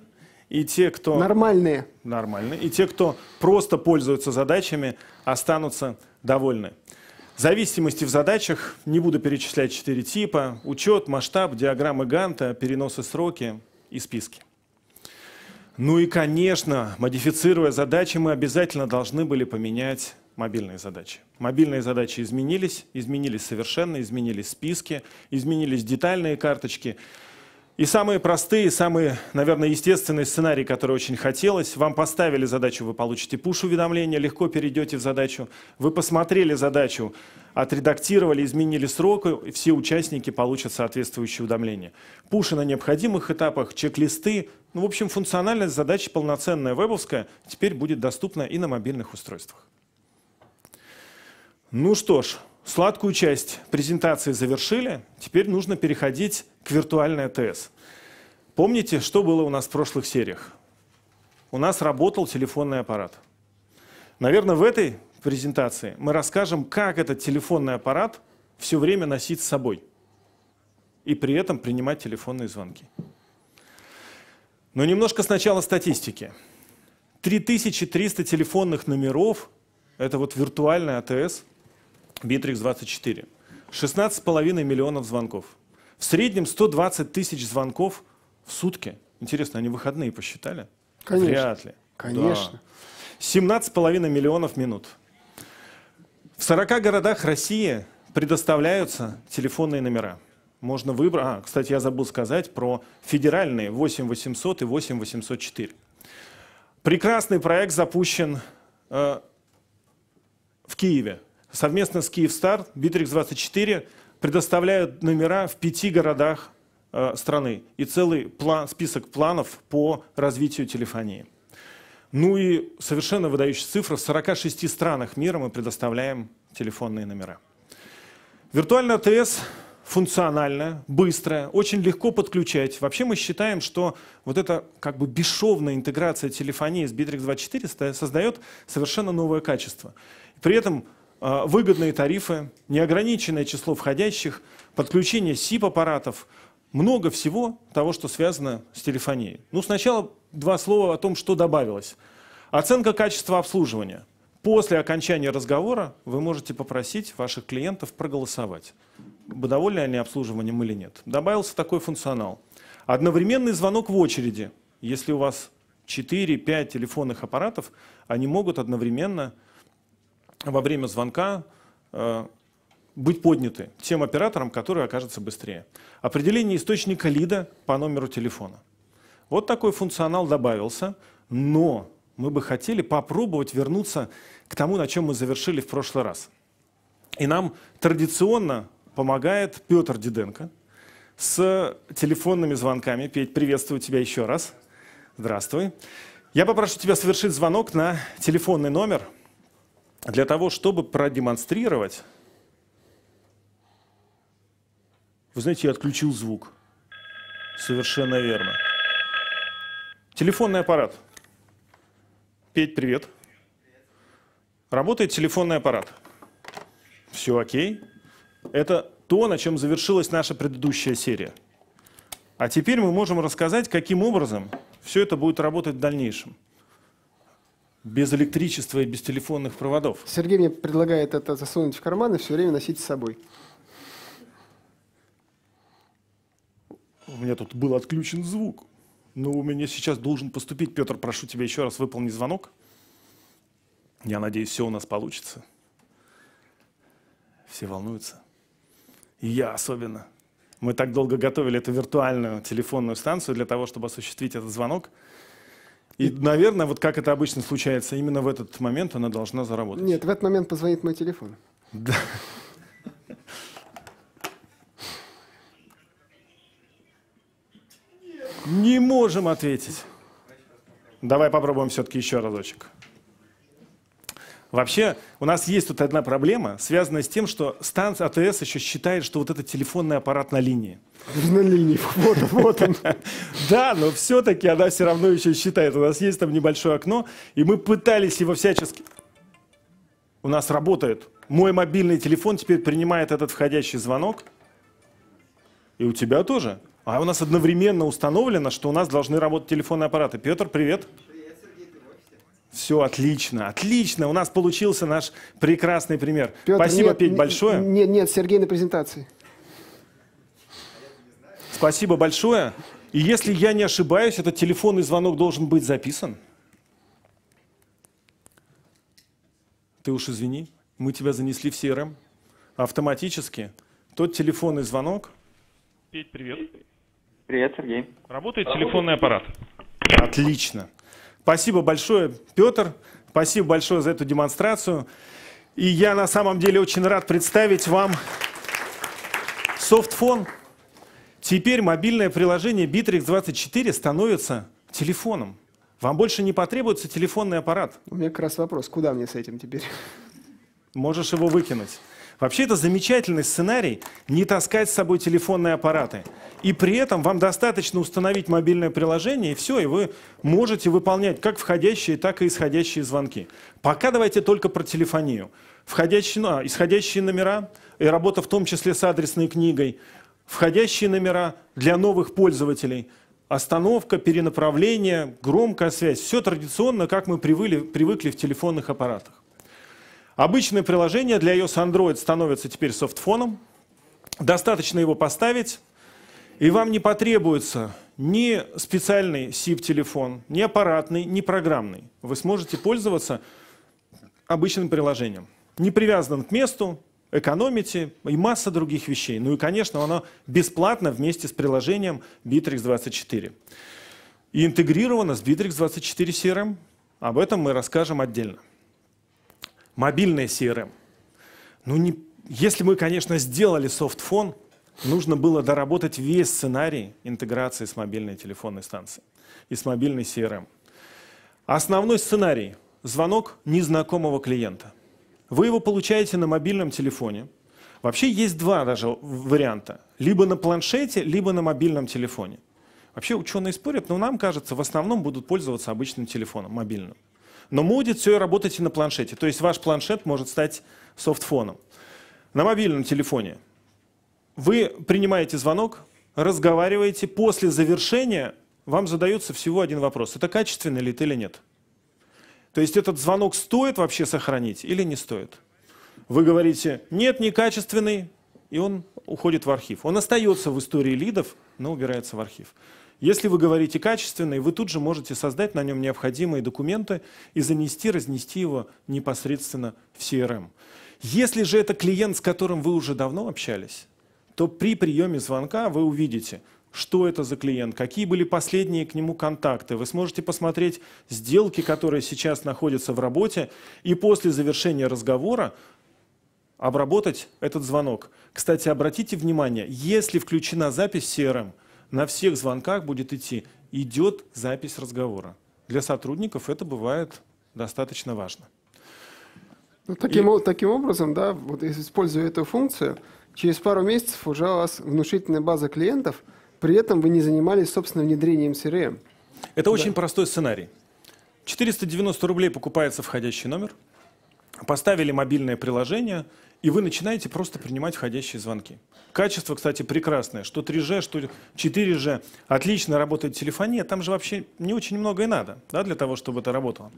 и те, кто... Нормальные. Нормальные. И те, кто просто пользуются задачами, останутся довольны. Зависимости в задачах, не буду перечислять четыре типа, учет, масштаб, диаграммы Ганта, переносы сроки и списки. Ну и, конечно, модифицируя задачи, мы обязательно должны были поменять мобильные задачи. Мобильные задачи изменились, изменились совершенно, изменились списки, изменились детальные карточки – и самые простые, самые, наверное, естественные сценарии, которые очень хотелось. Вам поставили задачу, вы получите пуш-уведомление, легко перейдете в задачу. Вы посмотрели задачу, отредактировали, изменили срок, и все участники получат соответствующие уведомления. Пуши на необходимых этапах, чек-листы. Ну, в общем, функциональность задачи полноценная вебовская теперь будет доступна и на мобильных устройствах. Ну что ж, Сладкую часть презентации завершили, теперь нужно переходить к виртуальной АТС. Помните, что было у нас в прошлых сериях? У нас работал телефонный аппарат. Наверное, в этой презентации мы расскажем, как этот телефонный аппарат все время носить с собой и при этом принимать телефонные звонки. Но немножко сначала статистики. 3300 телефонных номеров, это вот виртуальная АТС – Bittrex24. 16,5 миллионов звонков. В среднем 120 тысяч звонков в сутки. Интересно, они выходные посчитали? Конечно. Вряд ли. Конечно. Да. 17,5 миллионов минут. В 40 городах России предоставляются телефонные номера. Можно выбрать... А, кстати, я забыл сказать про федеральные 8 800 и 8 804. Прекрасный проект запущен э, в Киеве совместно с Киевстар, Битрикс24 предоставляют номера в пяти городах э, страны и целый план, список планов по развитию телефонии. Ну и совершенно выдающая цифра, в 46 странах мира мы предоставляем телефонные номера. Виртуальная АТС функциональная, быстрая, очень легко подключать. Вообще мы считаем, что вот эта как бы бесшовная интеграция телефонии с Bittrex 24 создает совершенно новое качество. При этом Э, выгодные тарифы, неограниченное число входящих, подключение СИП-аппаратов, много всего того, что связано с телефонией. Ну, сначала два слова о том, что добавилось. Оценка качества обслуживания. После окончания разговора вы можете попросить ваших клиентов проголосовать, довольны они обслуживанием или нет. Добавился такой функционал. Одновременный звонок в очереди. Если у вас 4-5 телефонных аппаратов, они могут одновременно во время звонка э, быть подняты тем оператором, который окажется быстрее. Определение источника лида по номеру телефона. Вот такой функционал добавился, но мы бы хотели попробовать вернуться к тому, на чем мы завершили в прошлый раз. И нам традиционно помогает Петр Диденко с телефонными звонками. Петь, приветствую тебя еще раз. Здравствуй. Я попрошу тебя совершить звонок на телефонный номер 8 для того, чтобы продемонстрировать... Вы знаете, я отключил звук. Совершенно верно. Телефонный аппарат. Петь, привет. Работает телефонный аппарат. Все окей. Это то, на чем завершилась наша предыдущая серия. А теперь мы можем рассказать, каким образом все это будет работать в дальнейшем без электричества и без телефонных проводов. Сергей мне предлагает это засунуть в карман и все время носить с собой. У меня тут был отключен звук. Но у меня сейчас должен поступить. Петр, прошу тебя еще раз выполнить звонок. Я надеюсь, все у нас получится. Все волнуются. И я особенно. Мы так долго готовили эту виртуальную телефонную станцию для того, чтобы осуществить этот звонок. И, наверное, вот как это обычно случается, именно в этот момент она должна заработать. Нет, в этот момент позвонит мой телефон. Да. Не можем ответить. Давай попробуем все-таки еще разочек. Вообще, у нас есть тут одна проблема, связанная с тем, что станция АТС еще считает, что вот этот телефонный аппарат на линии. На линии, вот, вот он. Да, но все-таки она все равно еще считает. У нас есть там небольшое окно, и мы пытались его всячески... У нас работает. Мой мобильный телефон теперь принимает этот входящий звонок. И у тебя тоже. А у нас одновременно установлено, что у нас должны работать телефонные аппараты. Петр, привет. Привет. Все отлично, отлично. У нас получился наш прекрасный пример. Петр, Спасибо, нет, Петь, большое. Нет, нет, Сергей на презентации. Спасибо большое. И если я не ошибаюсь, этот телефонный звонок должен быть записан. Ты уж извини, мы тебя занесли в CRM эм. автоматически. Тот телефонный звонок. Петь, привет. Привет, Сергей. Работает телефонный аппарат. Отлично. Спасибо большое, Петр. Спасибо большое за эту демонстрацию. И я на самом деле очень рад представить вам софтфон. Теперь мобильное приложение Bittrex 24 становится телефоном. Вам больше не потребуется телефонный аппарат. У меня как раз вопрос, куда мне с этим теперь? Можешь его выкинуть. Вообще это замечательный сценарий не таскать с собой телефонные аппараты. И при этом вам достаточно установить мобильное приложение, и все, и вы можете выполнять как входящие, так и исходящие звонки. Пока давайте только про телефонию. Входящие, ну, а, исходящие номера, и работа в том числе с адресной книгой, входящие номера для новых пользователей – остановка, перенаправление, громкая связь. Все традиционно, как мы привыли, привыкли в телефонных аппаратах. Обычное приложение для iOS Android становится теперь софтфоном. Достаточно его поставить, и вам не потребуется ни специальный SIP-телефон, ни аппаратный, ни программный. Вы сможете пользоваться обычным приложением. Не привязан к месту, экономите и масса других вещей. Ну и, конечно, оно бесплатно вместе с приложением Bittrex 24. И интегрировано с Bittrex 24 CRM. Эм. Об этом мы расскажем отдельно мобильное CRM. Ну, не, если мы, конечно, сделали софтфон, нужно было доработать весь сценарий интеграции с мобильной телефонной станцией и с мобильной CRM. Основной сценарий – звонок незнакомого клиента. Вы его получаете на мобильном телефоне. Вообще есть два даже варианта. Либо на планшете, либо на мобильном телефоне. Вообще ученые спорят, но нам кажется, в основном будут пользоваться обычным телефоном, мобильным. Но будет все работать и на планшете. То есть ваш планшет может стать софтфоном. На мобильном телефоне вы принимаете звонок, разговариваете. После завершения вам задается всего один вопрос. Это качественно ли это или нет? То есть этот звонок стоит вообще сохранить или не стоит? Вы говорите, нет, некачественный, и он уходит в архив. Он остается в истории лидов, но убирается в архив. Если вы говорите качественно, вы тут же можете создать на нем необходимые документы и занести, разнести его непосредственно в CRM. Эм. Если же это клиент, с которым вы уже давно общались, то при приеме звонка вы увидите, что это за клиент, какие были последние к нему контакты. Вы сможете посмотреть сделки, которые сейчас находятся в работе, и после завершения разговора обработать этот звонок. Кстати, обратите внимание, если включена запись CRM, на всех звонках будет идти «идет запись разговора». Для сотрудников это бывает достаточно важно. Ну, таким, и... таким образом, да, вот используя эту функцию, через пару месяцев уже у вас внушительная база клиентов, при этом вы не занимались, собственно, внедрением CRM. Эм. Это да. очень простой сценарий. 490 рублей покупается входящий номер, поставили мобильное приложение – и вы начинаете просто принимать входящие звонки. Качество, кстати, прекрасное. Что 3G, что 4G. Отлично работает телефония. Там же вообще не очень много и надо да, для того, чтобы это работало.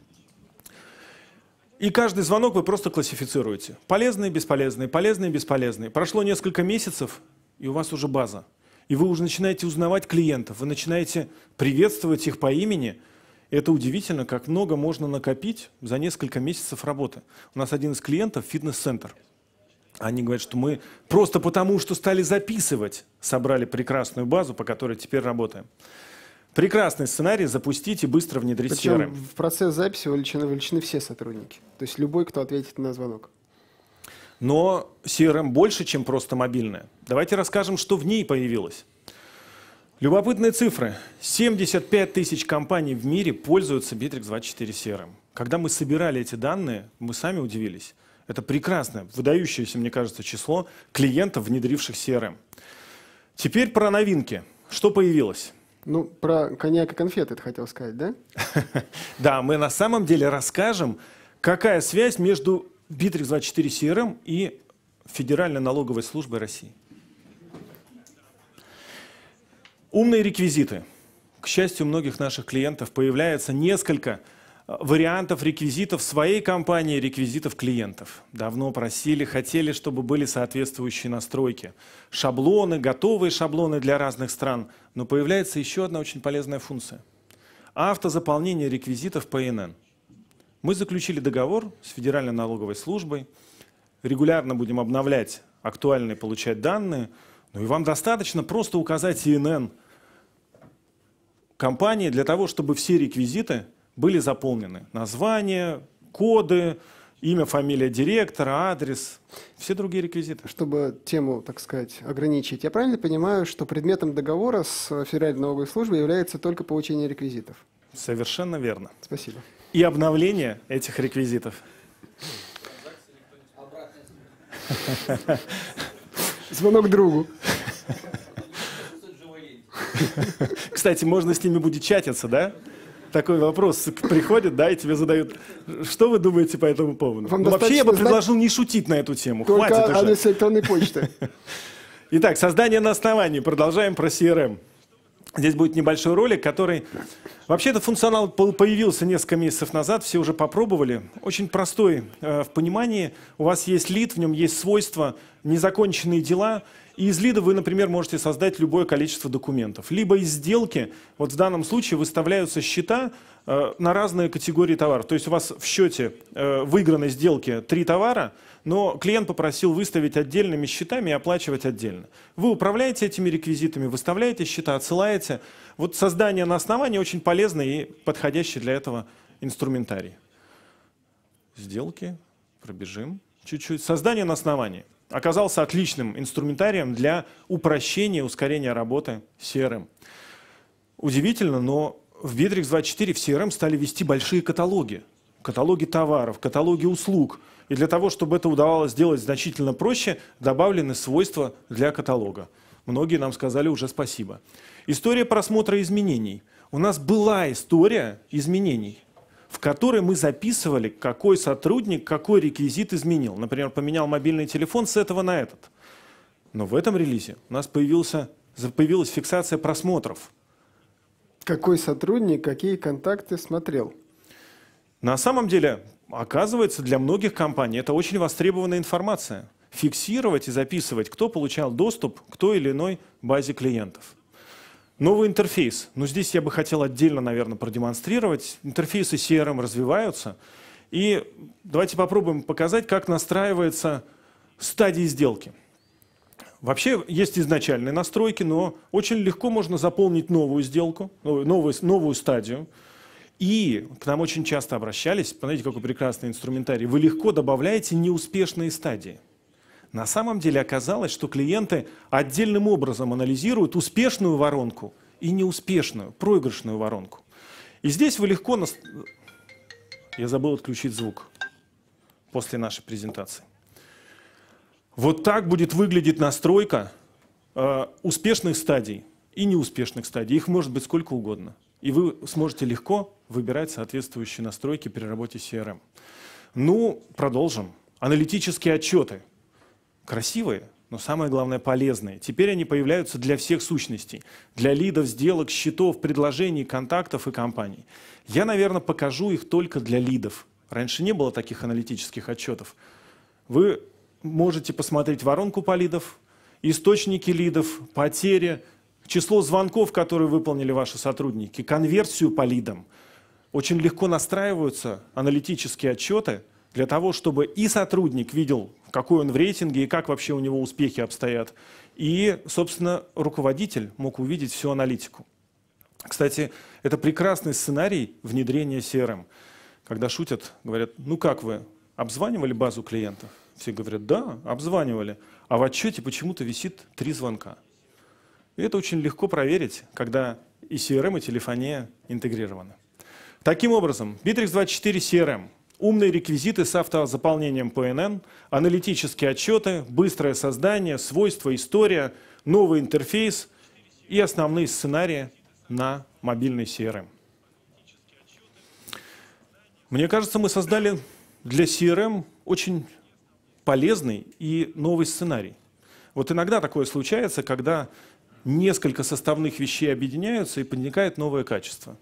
И каждый звонок вы просто классифицируете. Полезные, бесполезные, полезные, бесполезные. Прошло несколько месяцев, и у вас уже база. И вы уже начинаете узнавать клиентов, вы начинаете приветствовать их по имени. Это удивительно, как много можно накопить за несколько месяцев работы. У нас один из клиентов – фитнес-центр – они говорят, что мы просто потому, что стали записывать, собрали прекрасную базу, по которой теперь работаем. Прекрасный сценарий, запустите, быстро внедрить Причем CRM. в процесс записи вовлечены, вовлечены все сотрудники. То есть любой, кто ответит на звонок. Но CRM больше, чем просто мобильная. Давайте расскажем, что в ней появилось. Любопытные цифры. 75 тысяч компаний в мире пользуются Bittrex 24 CRM. Когда мы собирали эти данные, мы сами удивились. Это прекрасное, выдающееся, мне кажется, число клиентов, внедривших CRM. Теперь про новинки. Что появилось? Ну, про коньяк и конфеты ты хотел сказать, да? Да, мы на самом деле расскажем, какая связь между Bittrex 24 CRM и Федеральной налоговой службой России. Умные реквизиты. К счастью, у многих наших клиентов появляется несколько вариантов реквизитов своей компании, реквизитов клиентов. Давно просили, хотели, чтобы были соответствующие настройки. Шаблоны, готовые шаблоны для разных стран. Но появляется еще одна очень полезная функция. Автозаполнение реквизитов по ИНН. Мы заключили договор с Федеральной налоговой службой. Регулярно будем обновлять актуальные, получать данные. Ну и вам достаточно просто указать ИНН компании для того, чтобы все реквизиты были заполнены. Название, коды, имя, фамилия директора, адрес, все другие реквизиты. Чтобы тему, так сказать, ограничить, я правильно понимаю, что предметом договора с Федеральной налоговой службой является только получение реквизитов? Совершенно верно. Спасибо. И обновление этих реквизитов. Звонок другу. Кстати, можно с ними будет чатиться, да? такой вопрос приходит, да, и тебе задают, что вы думаете по этому поводу? ну, вообще я бы предложил не шутить на эту тему. Только Хватит уже. адрес электронной почты. Итак, создание на основании. Продолжаем про CRM. Здесь будет небольшой ролик, который... Вообще, этот функционал появился несколько месяцев назад, все уже попробовали. Очень простой э, в понимании. У вас есть лид, в нем есть свойства, незаконченные дела — и из лида вы, например, можете создать любое количество документов. Либо из сделки, вот в данном случае выставляются счета э, на разные категории товаров. То есть у вас в счете э, выигранной сделки три товара, но клиент попросил выставить отдельными счетами и оплачивать отдельно. Вы управляете этими реквизитами, выставляете счета, отсылаете. Вот создание на основании очень полезный и подходящий для этого инструментарий. Сделки, пробежим чуть-чуть. Создание на основании оказался отличным инструментарием для упрощения, ускорения работы CRM. Эм. Удивительно, но в Bittrex 2.4 в CRM эм стали вести большие каталоги. Каталоги товаров, каталоги услуг. И для того, чтобы это удавалось сделать значительно проще, добавлены свойства для каталога. Многие нам сказали уже спасибо. История просмотра изменений. У нас была история изменений в которой мы записывали, какой сотрудник какой реквизит изменил. Например, поменял мобильный телефон с этого на этот. Но в этом релизе у нас появился, появилась фиксация просмотров. Какой сотрудник какие контакты смотрел? На самом деле, оказывается, для многих компаний это очень востребованная информация. Фиксировать и записывать, кто получал доступ к той или иной базе клиентов. Новый интерфейс. Ну, здесь я бы хотел отдельно, наверное, продемонстрировать. Интерфейсы CRM развиваются. И давайте попробуем показать, как настраивается стадии сделки. Вообще есть изначальные настройки, но очень легко можно заполнить новую сделку, новую, новую, новую стадию. И к нам очень часто обращались, смотрите, какой прекрасный инструментарий, вы легко добавляете неуспешные стадии – на самом деле оказалось, что клиенты отдельным образом анализируют успешную воронку и неуспешную, проигрышную воронку. И здесь вы легко... Нас... Я забыл отключить звук после нашей презентации. Вот так будет выглядеть настройка э, успешных стадий и неуспешных стадий. Их может быть сколько угодно. И вы сможете легко выбирать соответствующие настройки при работе с CRM. Ну, продолжим. Аналитические отчеты – красивые, но самое главное полезные. Теперь они появляются для всех сущностей, для лидов, сделок, счетов, предложений, контактов и компаний. Я, наверное, покажу их только для лидов. Раньше не было таких аналитических отчетов. Вы можете посмотреть воронку по лидов, источники лидов, потери, число звонков, которые выполнили ваши сотрудники, конверсию по лидам. Очень легко настраиваются аналитические отчеты для того, чтобы и сотрудник видел какой он в рейтинге и как вообще у него успехи обстоят. И, собственно, руководитель мог увидеть всю аналитику. Кстати, это прекрасный сценарий внедрения CRM. Эм. Когда шутят, говорят, ну как вы, обзванивали базу клиентов? Все говорят, да, обзванивали. А в отчете почему-то висит три звонка. И это очень легко проверить, когда и CRM, эм, и телефония интегрированы. Таким образом, Bittrex 24 CRM – умные реквизиты с автозаполнением ПНН, аналитические отчеты, быстрое создание, свойства, история, новый интерфейс и основные сценарии на мобильной CRM. Мне кажется, мы создали для CRM очень полезный и новый сценарий. Вот иногда такое случается, когда несколько составных вещей объединяются и возникает новое качество.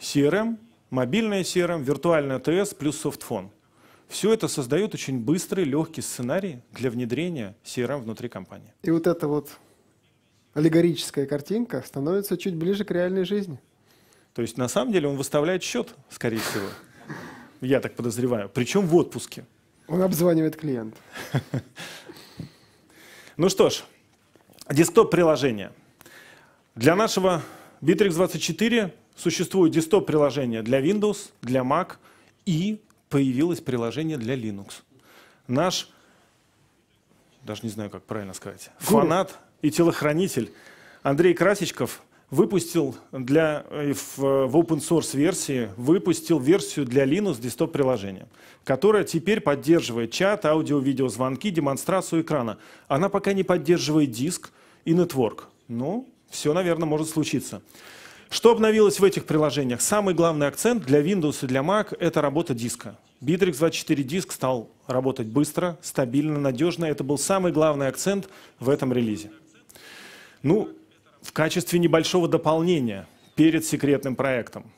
CRM мобильная CRM, виртуальная ТС плюс софтфон. Все это создает очень быстрый, легкий сценарий для внедрения CRM внутри компании. И вот эта вот аллегорическая картинка становится чуть ближе к реальной жизни. То есть на самом деле он выставляет счет, скорее всего. Я так подозреваю. Причем в отпуске. Он обзванивает клиент. Ну что ж, десктоп приложение. Для нашего Bittrex 24 Существует десктоп-приложение для Windows, для Mac и появилось приложение для Linux. Наш, даже не знаю, как правильно сказать, Гуру. фанат и телохранитель Андрей Красичков выпустил для, э, в, в open source версии, выпустил версию для Linux десктоп приложения, которая теперь поддерживает чат, аудио, видео, звонки, демонстрацию экрана. Она пока не поддерживает диск и нетворк, но ну, все, наверное, может случиться. Что обновилось в этих приложениях? Самый главный акцент для Windows и для Mac – это работа диска. Bittrex 24 диск стал работать быстро, стабильно, надежно. Это был самый главный акцент в этом релизе. Ну, в качестве небольшого дополнения перед секретным проектом.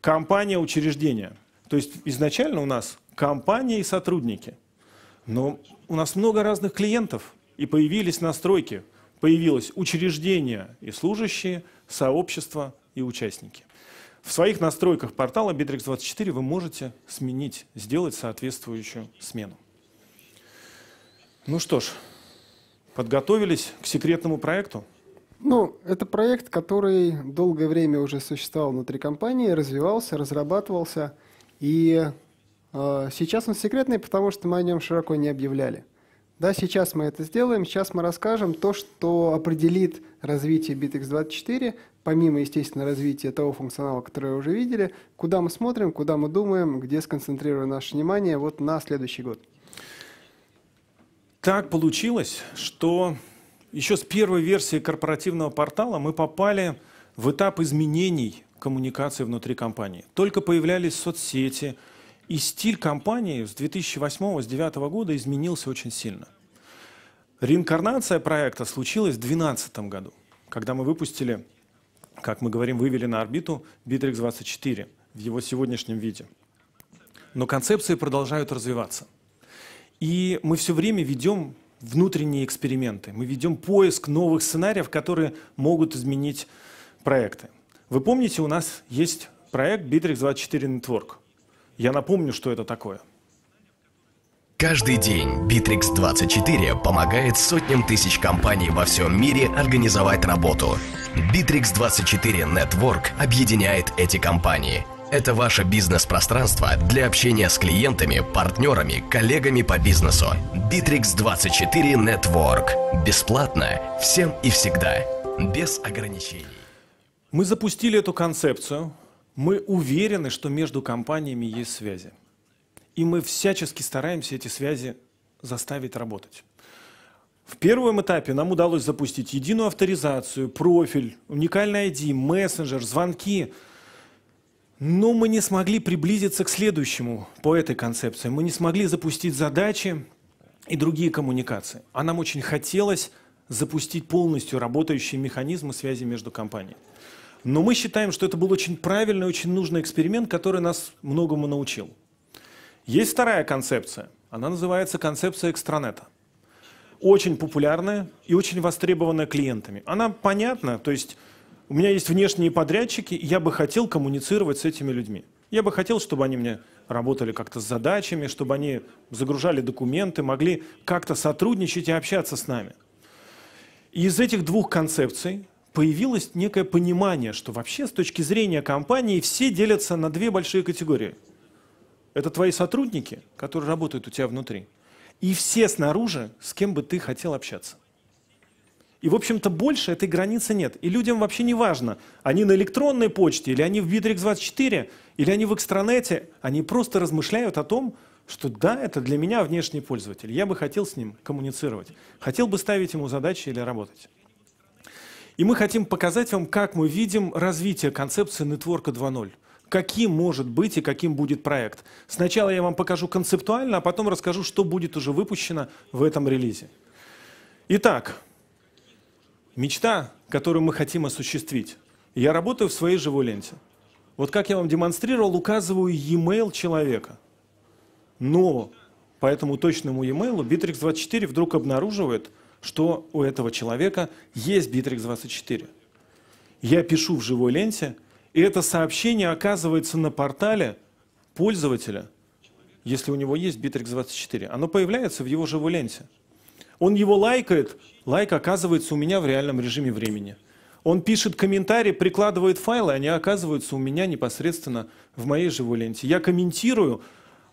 Компания-учреждение. То есть изначально у нас компания и сотрудники. Но у нас много разных клиентов, и появились настройки. Появилось учреждение и служащие, сообщество, и участники. В своих настройках портала Bittrex24 вы можете сменить, сделать соответствующую смену. Ну что ж, подготовились к секретному проекту? Ну, это проект, который долгое время уже существовал внутри компании, развивался, разрабатывался. И э, сейчас он секретный, потому что мы о нем широко не объявляли. Да, сейчас мы это сделаем, сейчас мы расскажем то, что определит развитие BitX24, помимо, естественно, развития того функционала, который вы уже видели, куда мы смотрим, куда мы думаем, где сконцентрируем наше внимание вот на следующий год. Так получилось, что еще с первой версии корпоративного портала мы попали в этап изменений коммуникации внутри компании. Только появлялись соцсети, и стиль компании с 2008-2009 года изменился очень сильно. Реинкарнация проекта случилась в 2012 году, когда мы выпустили как мы говорим, вывели на орбиту Bittrex-24 в его сегодняшнем виде. Но концепции продолжают развиваться. И мы все время ведем внутренние эксперименты. Мы ведем поиск новых сценариев, которые могут изменить проекты. Вы помните, у нас есть проект Bittrex 24 Network. Я напомню, что это такое – Каждый день Bittrex24 помогает сотням тысяч компаний во всем мире организовать работу. Bittrex24 Network объединяет эти компании. Это ваше бизнес-пространство для общения с клиентами, партнерами, коллегами по бизнесу. Bittrex24 Network. Бесплатно, всем и всегда, без ограничений. Мы запустили эту концепцию. Мы уверены, что между компаниями есть связи. И мы всячески стараемся эти связи заставить работать. В первом этапе нам удалось запустить единую авторизацию, профиль, уникальный ID, мессенджер, звонки. Но мы не смогли приблизиться к следующему по этой концепции. Мы не смогли запустить задачи и другие коммуникации. А нам очень хотелось запустить полностью работающие механизмы связи между компаниями. Но мы считаем, что это был очень правильный, очень нужный эксперимент, который нас многому научил. Есть вторая концепция. Она называется концепция экстранета. Очень популярная и очень востребованная клиентами. Она понятна, то есть у меня есть внешние подрядчики, и я бы хотел коммуницировать с этими людьми. Я бы хотел, чтобы они мне работали как-то с задачами, чтобы они загружали документы, могли как-то сотрудничать и общаться с нами. И из этих двух концепций появилось некое понимание, что вообще с точки зрения компании все делятся на две большие категории – это твои сотрудники, которые работают у тебя внутри. И все снаружи, с кем бы ты хотел общаться. И, в общем-то, больше этой границы нет. И людям вообще не важно, они на электронной почте, или они в Bittrex24, или они в экстранете. Они просто размышляют о том, что да, это для меня внешний пользователь. Я бы хотел с ним коммуницировать. Хотел бы ставить ему задачи или работать. И мы хотим показать вам, как мы видим развитие концепции нетворка 2.0 каким может быть и каким будет проект. Сначала я вам покажу концептуально, а потом расскажу, что будет уже выпущено в этом релизе. Итак, мечта, которую мы хотим осуществить. Я работаю в своей живой ленте. Вот как я вам демонстрировал, указываю e-mail человека. Но по этому точному e-mail Bittrex24 вдруг обнаруживает, что у этого человека есть Bittrex24. Я пишу в живой ленте – и это сообщение оказывается на портале пользователя, если у него есть Bittrex24. Оно появляется в его живой ленте. Он его лайкает, лайк оказывается у меня в реальном режиме времени. Он пишет комментарий, прикладывает файлы, они оказываются у меня непосредственно в моей живой ленте. Я комментирую,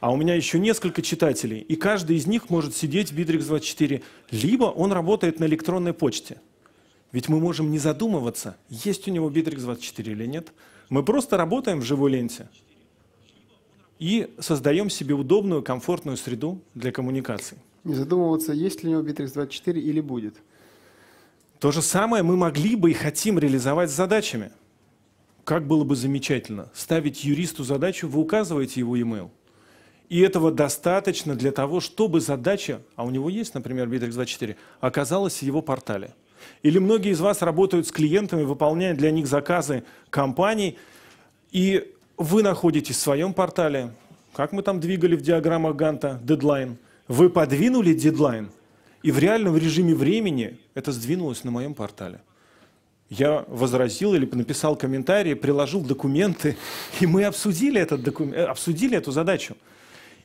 а у меня еще несколько читателей, и каждый из них может сидеть в Bittrex24, либо он работает на электронной почте. Ведь мы можем не задумываться, есть у него Bittrex24 или нет – мы просто работаем в живой ленте и создаем себе удобную, комфортную среду для коммуникации. Не задумываться, есть ли у него Bittrex24 или будет. То же самое мы могли бы и хотим реализовать с задачами. Как было бы замечательно. Ставить юристу задачу, вы указываете его email. И этого достаточно для того, чтобы задача, а у него есть, например, Bittrex24, оказалась в его портале. Или многие из вас работают с клиентами, выполняя для них заказы компаний, и вы находитесь в своем портале, как мы там двигали в диаграммах Ганта, дедлайн. Вы подвинули дедлайн, и в реальном режиме времени это сдвинулось на моем портале. Я возразил или написал комментарий, приложил документы, и мы обсудили, этот документ, э, обсудили эту задачу.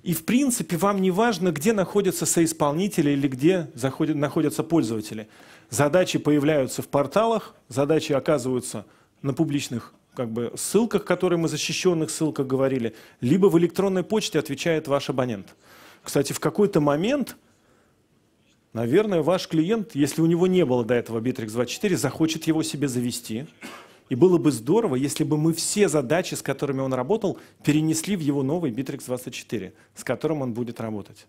И, в принципе, вам не важно, где находятся соисполнители или где заходят, находятся пользователи. Задачи появляются в порталах, задачи оказываются на публичных как бы, ссылках, которые мы защищенных ссылках говорили, либо в электронной почте отвечает ваш абонент. Кстати, в какой-то момент, наверное, ваш клиент, если у него не было до этого Bittrex 24, захочет его себе завести, и было бы здорово, если бы мы все задачи, с которыми он работал, перенесли в его новый Bittrex 24, с которым он будет работать.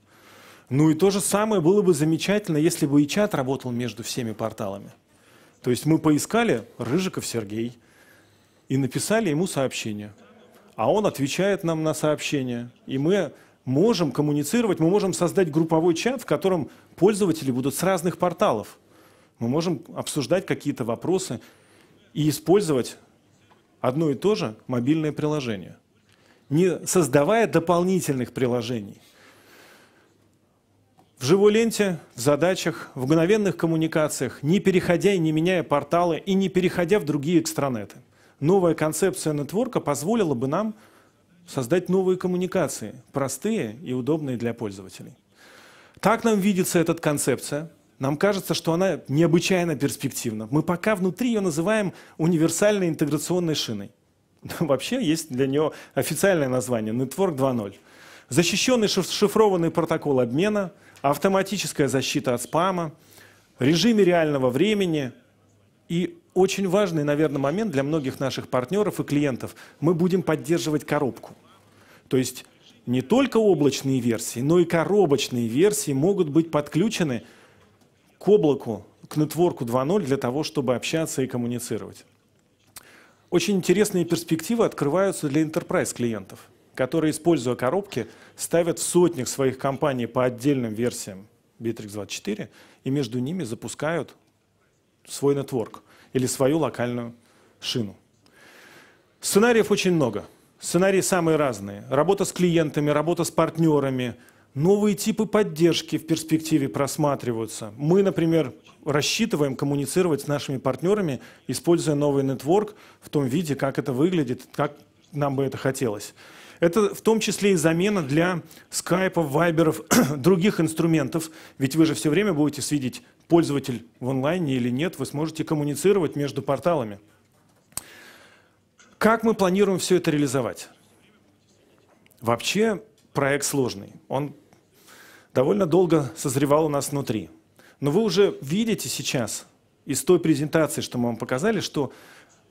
Ну и то же самое было бы замечательно, если бы и чат работал между всеми порталами. То есть мы поискали Рыжиков Сергей и написали ему сообщение. А он отвечает нам на сообщение. И мы можем коммуницировать, мы можем создать групповой чат, в котором пользователи будут с разных порталов. Мы можем обсуждать какие-то вопросы и использовать одно и то же мобильное приложение, не создавая дополнительных приложений. В живой ленте, в задачах, в мгновенных коммуникациях, не переходя и не меняя порталы и не переходя в другие экстранеты. Новая концепция нетворка позволила бы нам создать новые коммуникации, простые и удобные для пользователей. Так нам видится эта концепция – нам кажется, что она необычайно перспективна. Мы пока внутри ее называем универсальной интеграционной шиной. Но вообще есть для нее официальное название – Network 2.0. Защищенный шифрованный протокол обмена, автоматическая защита от спама, режиме реального времени и очень важный, наверное, момент для многих наших партнеров и клиентов – мы будем поддерживать коробку. То есть не только облачные версии, но и коробочные версии могут быть подключены – к облаку, к нетворку 2.0 для того, чтобы общаться и коммуницировать. Очень интересные перспективы открываются для enterprise клиентов, которые, используя коробки, ставят в сотнях своих компаний по отдельным версиям Bittrex 24 и между ними запускают свой нетворк или свою локальную шину. Сценариев очень много. Сценарии самые разные. Работа с клиентами, работа с партнерами – Новые типы поддержки в перспективе просматриваются. Мы, например, рассчитываем коммуницировать с нашими партнерами, используя новый нетворк в том виде, как это выглядит, как нам бы это хотелось. Это в том числе и замена для скайпов, вайберов, других инструментов. Ведь вы же все время будете свидеть, пользователь в онлайне или нет, вы сможете коммуницировать между порталами. Как мы планируем все это реализовать? Вообще, проект сложный. Он довольно долго созревал у нас внутри. Но вы уже видите сейчас из той презентации, что мы вам показали, что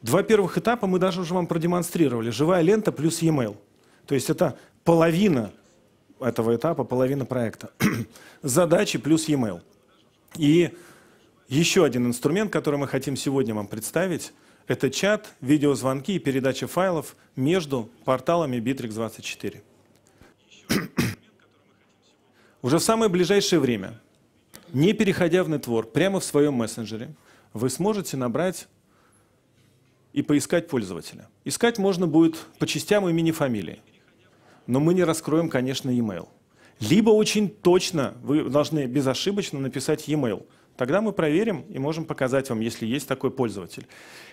два первых этапа мы даже уже вам продемонстрировали. Живая лента плюс e-mail. То есть это половина этого этапа, половина проекта. Задачи плюс e-mail. И еще один инструмент, который мы хотим сегодня вам представить, это чат, видеозвонки и передача файлов между порталами Bittrex24 уже в самое ближайшее время, не переходя в нетворк, прямо в своем мессенджере, вы сможете набрать и поискать пользователя. Искать можно будет по частям имени фамилии, но мы не раскроем, конечно, e-mail. Либо очень точно вы должны безошибочно написать e-mail. Тогда мы проверим и можем показать вам, если есть такой пользователь.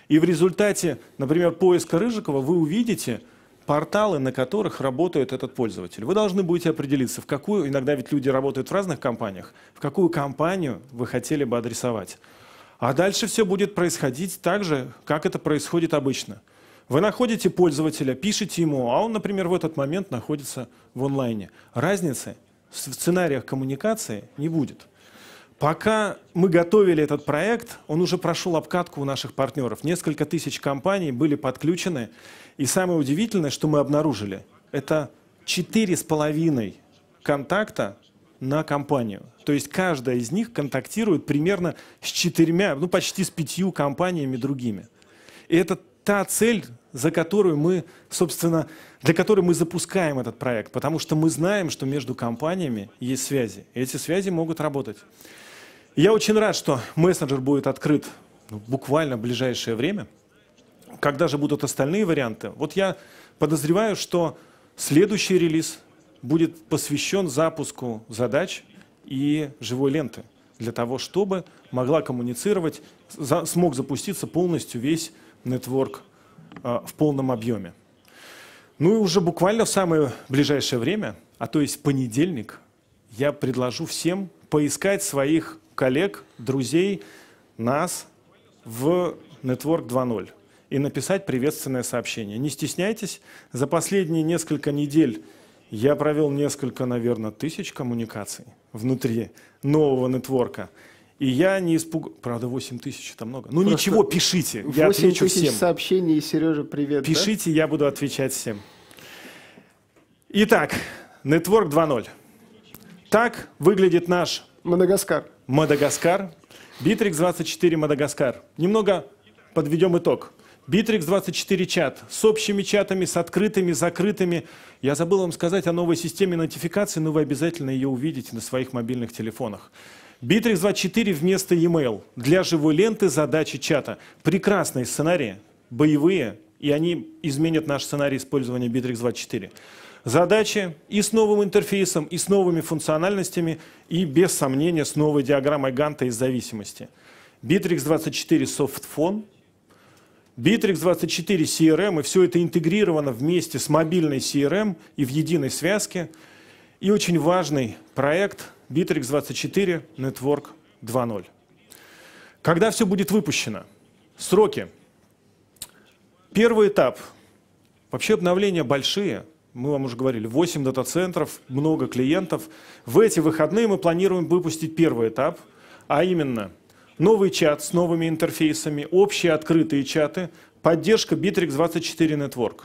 И в результате, например, поиска Рыжикова вы увидите, порталы, на которых работает этот пользователь. Вы должны будете определиться, в какую, иногда ведь люди работают в разных компаниях, в какую компанию вы хотели бы адресовать. А дальше все будет происходить так же, как это происходит обычно. Вы находите пользователя, пишете ему, а он, например, в этот момент находится в онлайне. Разницы в сценариях коммуникации не будет. Пока мы готовили этот проект, он уже прошел обкатку у наших партнеров. Несколько тысяч компаний были подключены. И самое удивительное, что мы обнаружили, это четыре с половиной контакта на компанию. То есть каждая из них контактирует примерно с четырьмя, ну почти с пятью компаниями другими. И это та цель, за которую мы, собственно, для которой мы запускаем этот проект, потому что мы знаем, что между компаниями есть связи, и эти связи могут работать. Я очень рад, что мессенджер будет открыт ну, буквально в ближайшее время – когда же будут остальные варианты? Вот я подозреваю, что следующий релиз будет посвящен запуску задач и живой ленты для того, чтобы могла коммуницировать, за, смог запуститься полностью весь нетворк э, в полном объеме. Ну и уже буквально в самое ближайшее время, а то есть понедельник, я предложу всем поискать своих коллег, друзей, нас в Network 2.0 и написать приветственное сообщение. Не стесняйтесь, за последние несколько недель я провел несколько, наверное, тысяч коммуникаций внутри нового нетворка. И я не испуг... Правда, 8 тысяч, это много. Ну Просто ничего, пишите, я отвечу всем. 8 тысяч сообщений, Сережа, привет. Пишите, да? я буду отвечать всем. Итак, Network 2.0. Так выглядит наш... Мадагаскар. Мадагаскар. Битрикс 24 Мадагаскар. Немного подведем итог. Bittrex24 чат с общими чатами, с открытыми, закрытыми. Я забыл вам сказать о новой системе нотификации, но ну, вы обязательно ее увидите на своих мобильных телефонах. Bittrex24 вместо e-mail для живой ленты задачи чата. Прекрасные сценарии, боевые, и они изменят наш сценарий использования Bittrex24. Задачи и с новым интерфейсом, и с новыми функциональностями, и без сомнения с новой диаграммой Ганта из зависимости. Bittrex24 Soft Bittrex 24 CRM, и все это интегрировано вместе с мобильной CRM эм и в единой связке. И очень важный проект Bittrex 24 Network 2.0. Когда все будет выпущено? Сроки. Первый этап. Вообще обновления большие. Мы вам уже говорили, 8 дата-центров, много клиентов. В эти выходные мы планируем выпустить первый этап, а именно – новый чат с новыми интерфейсами, общие открытые чаты, поддержка Bittrex 24 Network.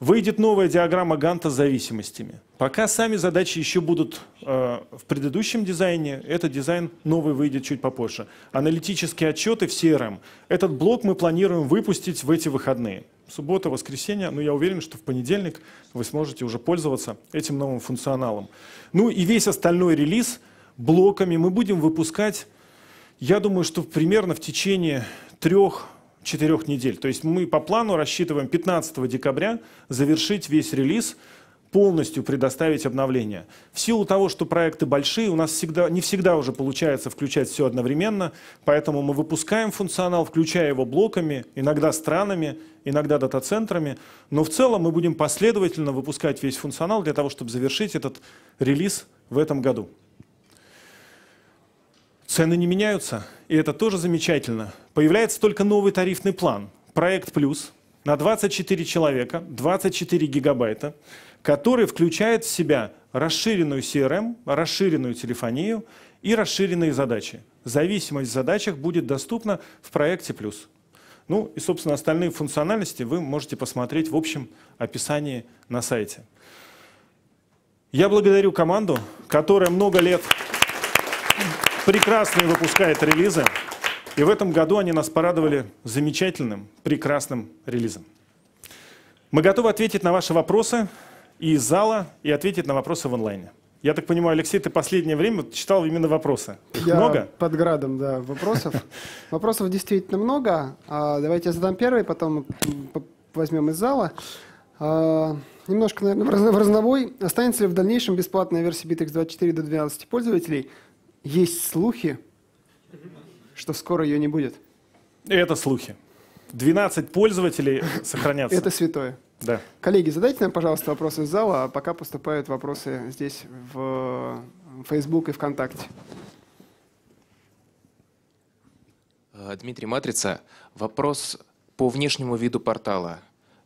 Выйдет новая диаграмма Ганта с зависимостями. Пока сами задачи еще будут э, в предыдущем дизайне, этот дизайн новый выйдет чуть попозже. Аналитические отчеты в CRM. Этот блок мы планируем выпустить в эти выходные. Суббота, воскресенье, но я уверен, что в понедельник вы сможете уже пользоваться этим новым функционалом. Ну и весь остальной релиз блоками мы будем выпускать я думаю, что примерно в течение трех четырех недель. То есть мы по плану рассчитываем 15 декабря завершить весь релиз, полностью предоставить обновление. В силу того, что проекты большие, у нас всегда, не всегда уже получается включать все одновременно, поэтому мы выпускаем функционал, включая его блоками, иногда странами, иногда дата-центрами, но в целом мы будем последовательно выпускать весь функционал для того, чтобы завершить этот релиз в этом году. Цены не меняются, и это тоже замечательно. Появляется только новый тарифный план. Проект Плюс на 24 человека, 24 гигабайта, который включает в себя расширенную CRM, расширенную телефонию и расширенные задачи. Зависимость в задачах будет доступна в проекте Плюс. Ну и, собственно, остальные функциональности вы можете посмотреть в общем описании на сайте. Я благодарю команду, которая много лет прекрасные выпускает релизы. И в этом году они нас порадовали замечательным, прекрасным релизом. Мы готовы ответить на ваши вопросы и из зала, и ответить на вопросы в онлайне. Я так понимаю, Алексей, ты последнее время читал именно вопросы. Их я много? под градом, да, вопросов. Вопросов действительно много. А, давайте я задам первый, потом возьмем из зала. А, немножко, наверное, в разновой. Останется ли в дальнейшем бесплатная версия BitX24 до 12 пользователей? Есть слухи, что скоро ее не будет. Это слухи. 12 пользователей сохранятся. Это святое. Да. Коллеги, задайте нам, пожалуйста, вопросы из зала, а пока поступают вопросы здесь в э, Facebook и ВКонтакте. Э, Дмитрий Матрица. Вопрос по внешнему виду портала.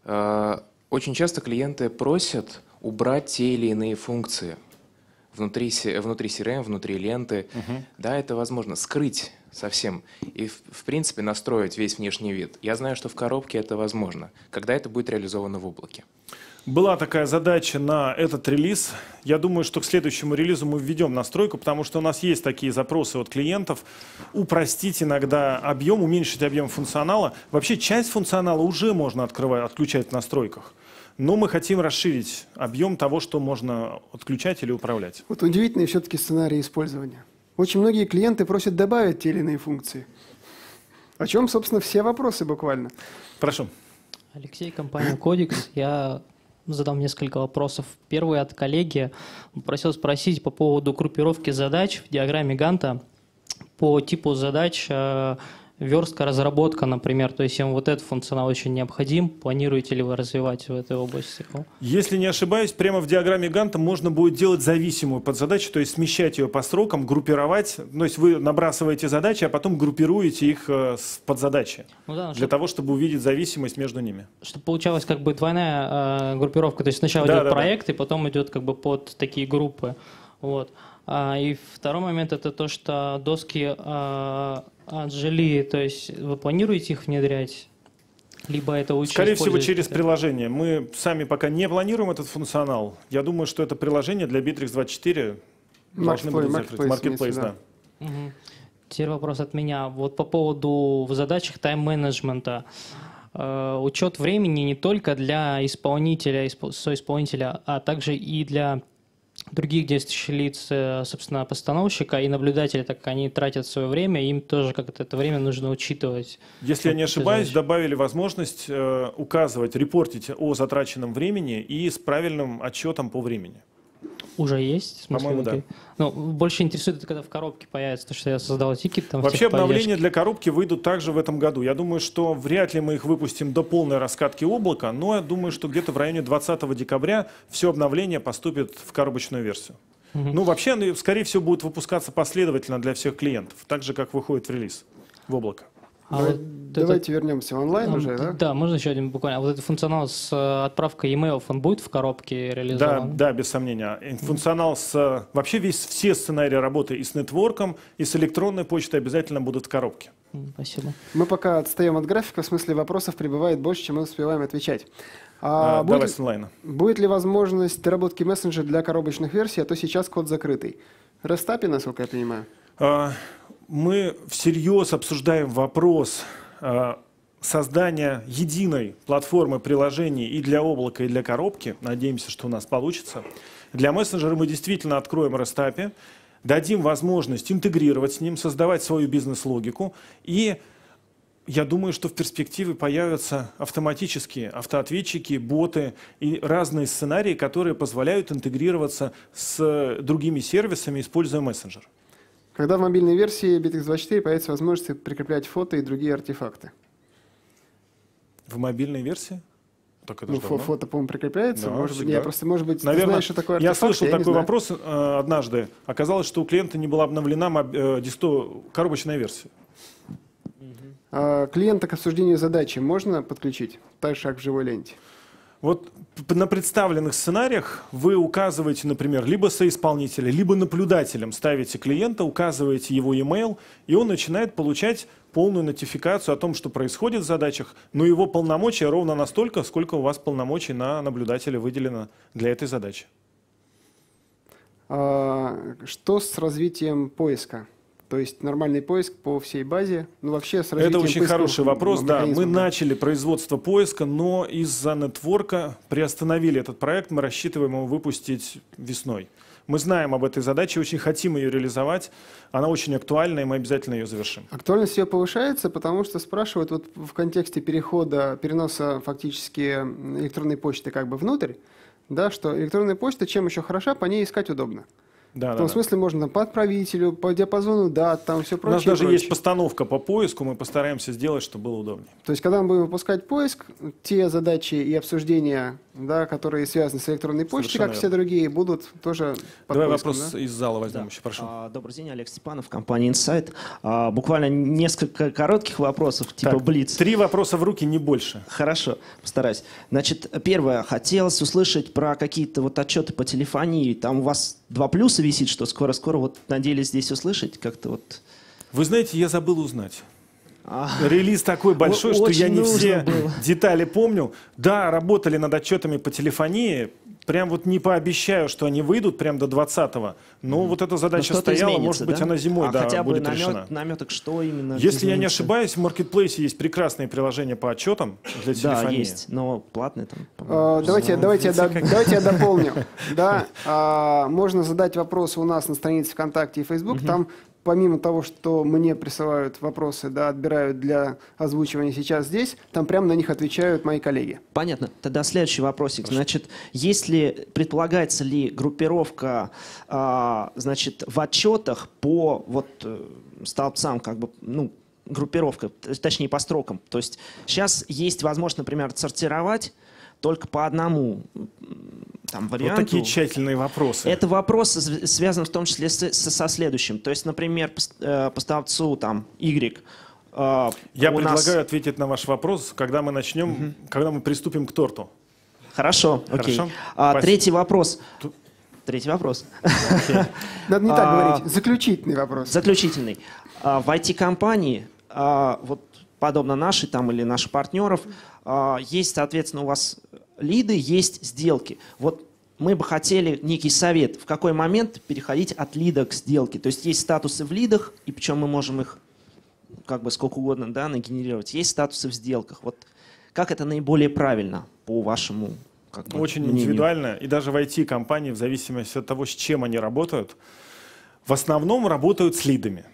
Э, очень часто клиенты просят убрать те или иные функции – внутри, внутри CRM, внутри ленты. Угу. Да, это возможно скрыть совсем и, в, в принципе, настроить весь внешний вид. Я знаю, что в коробке это возможно, когда это будет реализовано в облаке. Была такая задача на этот релиз. Я думаю, что к следующему релизу мы введем настройку, потому что у нас есть такие запросы от клиентов. Упростить иногда объем, уменьшить объем функционала. Вообще часть функционала уже можно открывать, отключать в настройках но мы хотим расширить объем того, что можно отключать или управлять. Вот удивительный все-таки сценарий использования. Очень многие клиенты просят добавить те или иные функции. О чем, собственно, все вопросы буквально. Прошу. Алексей, компания Кодекс. Я задам несколько вопросов. Первый от коллеги. Просил спросить по поводу группировки задач в диаграмме Ганта по типу задач э, верстка, разработка, например, то есть им вот этот функционал очень необходим, планируете ли вы развивать в этой области? Если не ошибаюсь, прямо в диаграмме Ганта можно будет делать зависимую подзадачу, то есть смещать ее по срокам, группировать, то есть вы набрасываете задачи, а потом группируете их э, с подзадачи, ну да, ну, для чтобы, того, чтобы увидеть зависимость между ними. Чтобы получалась как бы двойная э, группировка, то есть сначала да, идет да, проект, да. и потом идет как бы под такие группы, вот. А, и второй момент это то, что доски э, Джили, то есть вы планируете их внедрять? Либо это лучше Скорее всего, через приложение. Мы сами пока не планируем этот функционал. Я думаю, что это приложение для Bittrex 24 должны будут закрыть. Marketplace, да. да. Угу. Теперь вопрос от меня. Вот по поводу в задачах тайм-менеджмента. Э, учет времени не только для исполнителя, исп... соисполнителя, а также и для других действующих лиц, э, собственно, постановщика и наблюдатели, так как они тратят свое время, им тоже как-то это время нужно учитывать. Если я не ошибаюсь, добавили возможность э, указывать, репортить о затраченном времени и с правильным отчетом по времени. Уже есть, в По-моему, да. Ну, больше интересует, это когда в коробке появится, то, что я создал тикет. Там Вообще обновления для коробки выйдут также в этом году. Я думаю, что вряд ли мы их выпустим до полной раскатки облака, но я думаю, что где-то в районе 20 декабря все обновления поступят в коробочную версию. Угу. Ну, вообще, скорее всего, будут выпускаться последовательно для всех клиентов, так же, как выходит в релиз в облако. А вот давайте этот... вернемся в онлайн а, уже, да? Да, можно еще один буквально. А вот этот функционал с э, отправкой e-mail, он будет в коробке реализован? Да, да, без сомнения. Функционал с... Э, вообще весь, все сценарии работы и с нетворком, и с электронной почтой обязательно будут в коробке. Спасибо. Мы пока отстаем от графика, в смысле вопросов прибывает больше, чем мы успеваем отвечать. А, а будет, давай с онлайна. Будет ли возможность доработки мессенджера для коробочных версий, а то сейчас код закрытый? Растапи, насколько я понимаю. А, мы всерьез обсуждаем вопрос э, создания единой платформы приложений и для облака, и для коробки. Надеемся, что у нас получится. Для мессенджера мы действительно откроем растапи, дадим возможность интегрировать с ним, создавать свою бизнес-логику. И я думаю, что в перспективе появятся автоматические автоответчики, боты и разные сценарии, которые позволяют интегрироваться с другими сервисами, используя мессенджер. Когда в мобильной версии Bittrex 24 появится возможность прикреплять фото и другие артефакты? В мобильной версии? Так это ну, фо фото, по-моему, прикрепляется. Да, может быть, я просто, может быть, Наверное, ты знаешь, что такое артефакт, Я слышал я такой вопрос э, однажды. Оказалось, что у клиента не была обновлена моб, э, дисто, коробочная версия. Угу. А, клиента к обсуждению задачи можно подключить? Так же, как в живой ленте. Вот на представленных сценариях вы указываете, например, либо соисполнителя, либо наблюдателем ставите клиента, указываете его e-mail, и он начинает получать полную нотификацию о том, что происходит в задачах, но его полномочия ровно настолько, сколько у вас полномочий на наблюдателя выделено для этой задачи. А, что с развитием поиска? То есть нормальный поиск по всей базе. Ну, вообще с Это очень хороший вопрос, да. Мы начали производство поиска, но из-за нетворка приостановили этот проект. Мы рассчитываем его выпустить весной. Мы знаем об этой задаче, очень хотим ее реализовать. Она очень актуальна, и мы обязательно ее завершим. Актуальность ее повышается, потому что спрашивают вот в контексте перехода, переноса фактически электронной почты как бы внутрь, да, что электронная почта чем еще хороша, по ней искать удобно. Да, в том да, смысле да. можно там, по отправителю, по диапазону дат, там все прочее. У нас даже прочее. есть постановка по поиску, мы постараемся сделать, чтобы было удобнее. То есть, когда мы будем выпускать поиск, те задачи и обсуждения, да, которые связаны с электронной почтой, как верно. все другие, будут тоже под Давай поиском, вопрос да? из зала возьмем да. еще, прошу. А, добрый день, Олег Степанов, компания Insight. А, буквально несколько коротких вопросов, типа так, блиц. Три вопроса в руки, не больше. Хорошо, постараюсь. Значит, первое, хотелось услышать про какие-то вот отчеты по телефонии. Там у вас два плюса висит, что скоро-скоро вот надеялись здесь услышать как-то вот... Вы знаете, я забыл узнать. Релиз такой большой, что я не все детали помню. Да, работали над отчетами по телефонии. Прям вот не пообещаю, что они выйдут прям до 20-го. Но вот эта задача стояла, может быть, она зимой а да, хотя бы будет намет, наметок, что именно Если я не ошибаюсь, в маркетплейсе есть прекрасные приложения по отчетам для телефонии. Да, есть, но платные там. А, давайте, давайте, я, дополню. Да, а, можно задать вопрос у нас на странице ВКонтакте и Facebook. Там помимо того, что мне присылают вопросы, да, отбирают для озвучивания сейчас здесь, там прямо на них отвечают мои коллеги. Понятно. Тогда следующий вопросик. Хорошо. Значит, если предполагается ли группировка, а, значит, в отчетах по вот э, столбцам, как бы, ну, группировка, точнее, по строкам. То есть сейчас есть возможность, например, сортировать только по одному там, варианту. Вот такие тщательные вопросы. Это вопрос связан в том числе с, со следующим. То есть, например, э, поставцу там, Y э, Я предлагаю нас... ответить на ваш вопрос, когда мы начнем, угу. когда мы приступим к торту. Хорошо, окей. Хорошо? А, третий вопрос. Третий вопрос. Okay. Надо не так а, говорить. Заключительный вопрос. Заключительный. А, в IT-компании, а, вот подобно нашей там или наших партнеров, а, есть, соответственно, у вас лиды, есть сделки. Вот мы бы хотели некий совет, в какой момент переходить от лида к сделке. То есть есть статусы в лидах, и причем мы можем их как бы сколько угодно да, нагенерировать. Есть статусы в сделках. Вот как это наиболее правильно по вашему как бы, Очень мнению? индивидуально. И даже в IT-компании, в зависимости от того, с чем они работают, в основном работают с лидами.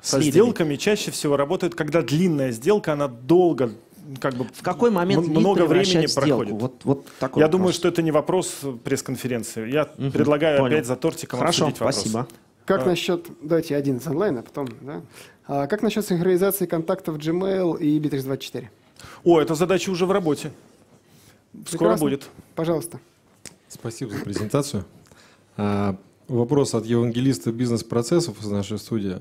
Со с лидами. сделками чаще всего работают, когда длинная сделка, она долго как бы в какой момент много времени сделку? проходит. Вот, вот такой Я вопрос. думаю, что это не вопрос пресс-конференции. Я угу, предлагаю понял. опять за тортиком Хорошо, обсудить вопрос. спасибо. Как а. насчет... Давайте один из онлайн, а потом... Да? А, как насчет синхронизации контактов Gmail и Bittrex24? О, эта задача уже в работе. Скоро Прекрасно. будет. Пожалуйста. Спасибо за презентацию. А, Вопрос от евангелиста бизнес-процессов из нашей студии.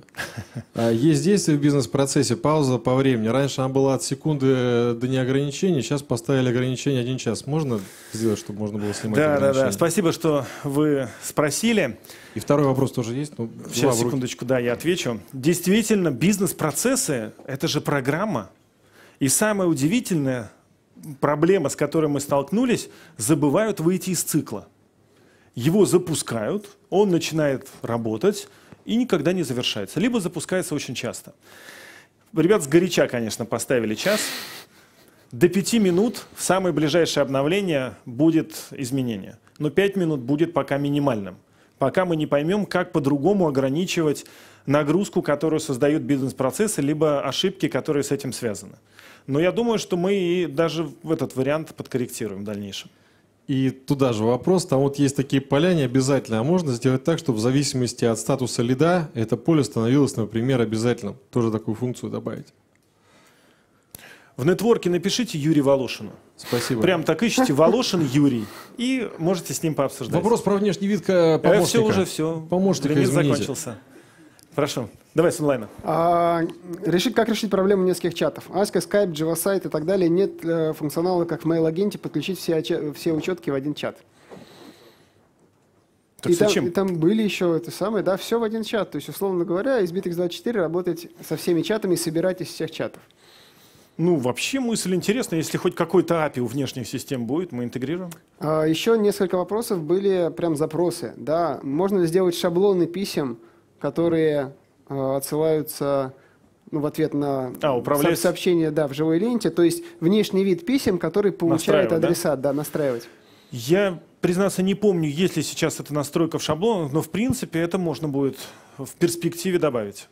А, есть действие в бизнес-процессе, пауза по времени. Раньше она была от секунды э, до неограничения, сейчас поставили ограничение один час. Можно сделать, чтобы можно было снимать Да, да, да. Спасибо, что вы спросили. И второй вопрос тоже есть. Ну, сейчас, секундочку, да, я отвечу. Действительно, бизнес-процессы – это же программа. И самое удивительное, проблема, с которой мы столкнулись, забывают выйти из цикла его запускают, он начинает работать и никогда не завершается. Либо запускается очень часто. Ребят с горяча, конечно, поставили час. До 5 минут в самое ближайшее обновление будет изменение. Но 5 минут будет пока минимальным. Пока мы не поймем, как по-другому ограничивать нагрузку, которую создают бизнес-процессы, либо ошибки, которые с этим связаны. Но я думаю, что мы и даже в этот вариант подкорректируем в дальнейшем. И туда же вопрос, там вот есть такие поля не обязательно, а можно сделать так, чтобы в зависимости от статуса лида это поле становилось, например, обязательным. Тоже такую функцию добавить. В нетворке напишите Юрий Волошину. Спасибо. Прям так ищите Волошин Юрий и можете с ним пообсуждать. Вопрос про внешний вид э, помощника. Э, все уже, все. Помощника Лимит измените. закончился. Хорошо. Давай с онлайна. А, решить, как решить проблему нескольких чатов? Аська, Skype, JavaSite и так далее. Нет э, функционала, как в Mail-агенте, подключить все, все учетки в один чат. Так и, зачем? Там, и там были еще это самое, да, все в один чат. То есть, условно говоря, из SBTX24 работать со всеми чатами и собирать из всех чатов. Ну, вообще мысль интересная. Если хоть какой-то API у внешних систем будет, мы интегрируем. А, еще несколько вопросов были прям запросы. Да, можно ли сделать шаблоны писем, которые э, отсылаются ну, в ответ на а, управлять... сообщение да, в живой ленте, то есть внешний вид писем, который получает адресат, да? да, настраивать. Я, признаться, не помню, есть ли сейчас эта настройка в шаблонах, но в принципе это можно будет в перспективе добавить.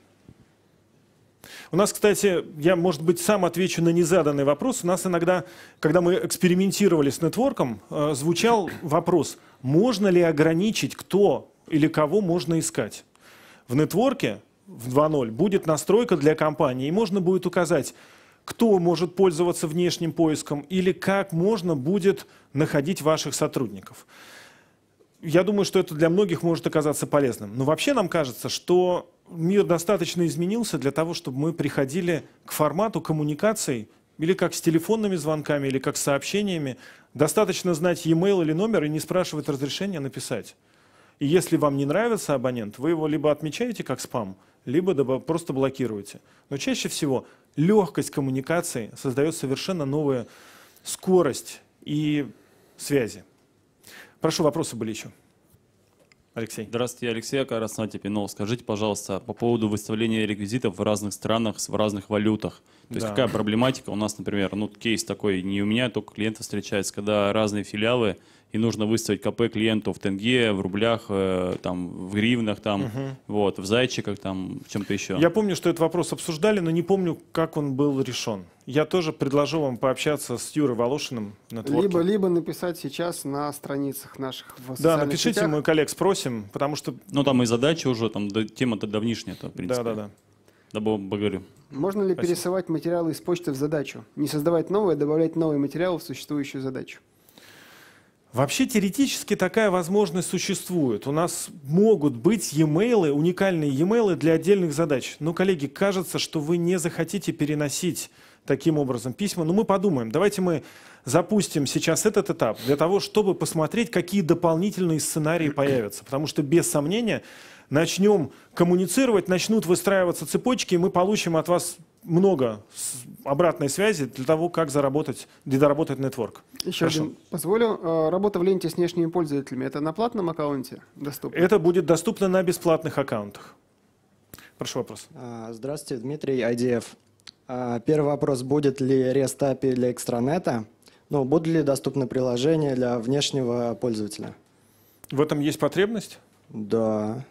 У нас, кстати, я, может быть, сам отвечу на незаданный вопрос. У нас иногда, когда мы экспериментировали с нетворком, э, звучал вопрос, можно ли ограничить, кто или кого можно искать в нетворке в 2.0 будет настройка для компании, и можно будет указать, кто может пользоваться внешним поиском или как можно будет находить ваших сотрудников. Я думаю, что это для многих может оказаться полезным. Но вообще нам кажется, что мир достаточно изменился для того, чтобы мы приходили к формату коммуникаций или как с телефонными звонками, или как с сообщениями. Достаточно знать e-mail или номер и не спрашивать разрешения а написать. И если вам не нравится абонент, вы его либо отмечаете как спам, либо просто блокируете. Но чаще всего легкость коммуникации создает совершенно новую скорость и связи. Прошу, вопросы были еще. Алексей. Здравствуйте, Алексей Карасна Тепинов. Скажите, пожалуйста, по поводу выставления реквизитов в разных странах, в разных валютах. То есть какая проблематика у нас, например, ну кейс такой, не у меня, только клиенты встречаются, когда разные филиалы и нужно выставить КП клиенту в тенге, в рублях, э, там, в гривнах, там, угу. вот, в зайчиках, там, в чем-то еще. Я помню, что этот вопрос обсуждали, но не помню, как он был решен. Я тоже предложил вам пообщаться с Юрой Волошиным на творке. Либо, либо написать сейчас на страницах наших в Да, напишите, сетях. мы коллег спросим, потому что... Ну, там и задача уже, там, тема-то давнишняя-то, в принципе. Да-да-да. Да, благодарю. Можно ли Спасибо. пересылать материалы из почты в задачу? Не создавать новые, а добавлять новые материалы в существующую задачу? Вообще теоретически такая возможность существует. У нас могут быть e-mail, уникальные e-mail для отдельных задач. Но, коллеги, кажется, что вы не захотите переносить таким образом письма. Но мы подумаем. Давайте мы запустим сейчас этот этап для того, чтобы посмотреть, какие дополнительные сценарии появятся. Потому что, без сомнения, начнем коммуницировать, начнут выстраиваться цепочки, и мы получим от вас много обратной связи для того, как заработать, доработать нетворк. Еще Хорошо. один позволю. Э, работа в ленте с внешними пользователями, это на платном аккаунте доступно? Это будет доступно на бесплатных аккаунтах. Прошу вопрос. А, здравствуйте, Дмитрий, IDF. А, первый вопрос, будет ли REST API для экстранета? Ну, будут ли доступны приложения для внешнего пользователя? В этом есть потребность? Да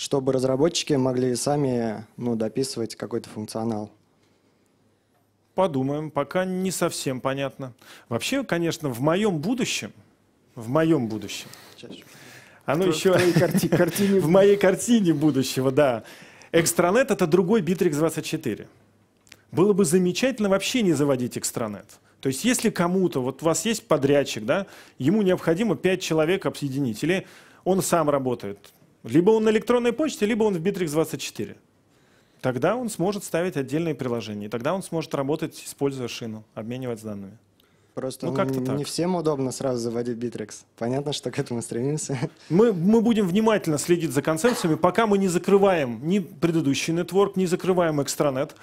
чтобы разработчики могли сами ну, дописывать какой-то функционал. Подумаем, пока не совсем понятно. Вообще, конечно, в моем будущем, в моем будущем, Чаще. оно в, еще в, карти, картине... в моей картине будущего, да. Экстранет — это другой Bittrex24. Было бы замечательно вообще не заводить экстранет. То есть если кому-то, вот у вас есть подрядчик, да, ему необходимо 5 человек объединить, или он сам работает, либо он на электронной почте, либо он в Bittrex24. Тогда он сможет ставить отдельные приложения. И тогда он сможет работать, используя шину, обменивать данными. Просто ну, как-то так. не всем удобно сразу заводить Bittrex. Понятно, что к этому стремимся. Мы, мы будем внимательно следить за концепциями, пока мы не закрываем ни предыдущий нетворк, не закрываем экстранет.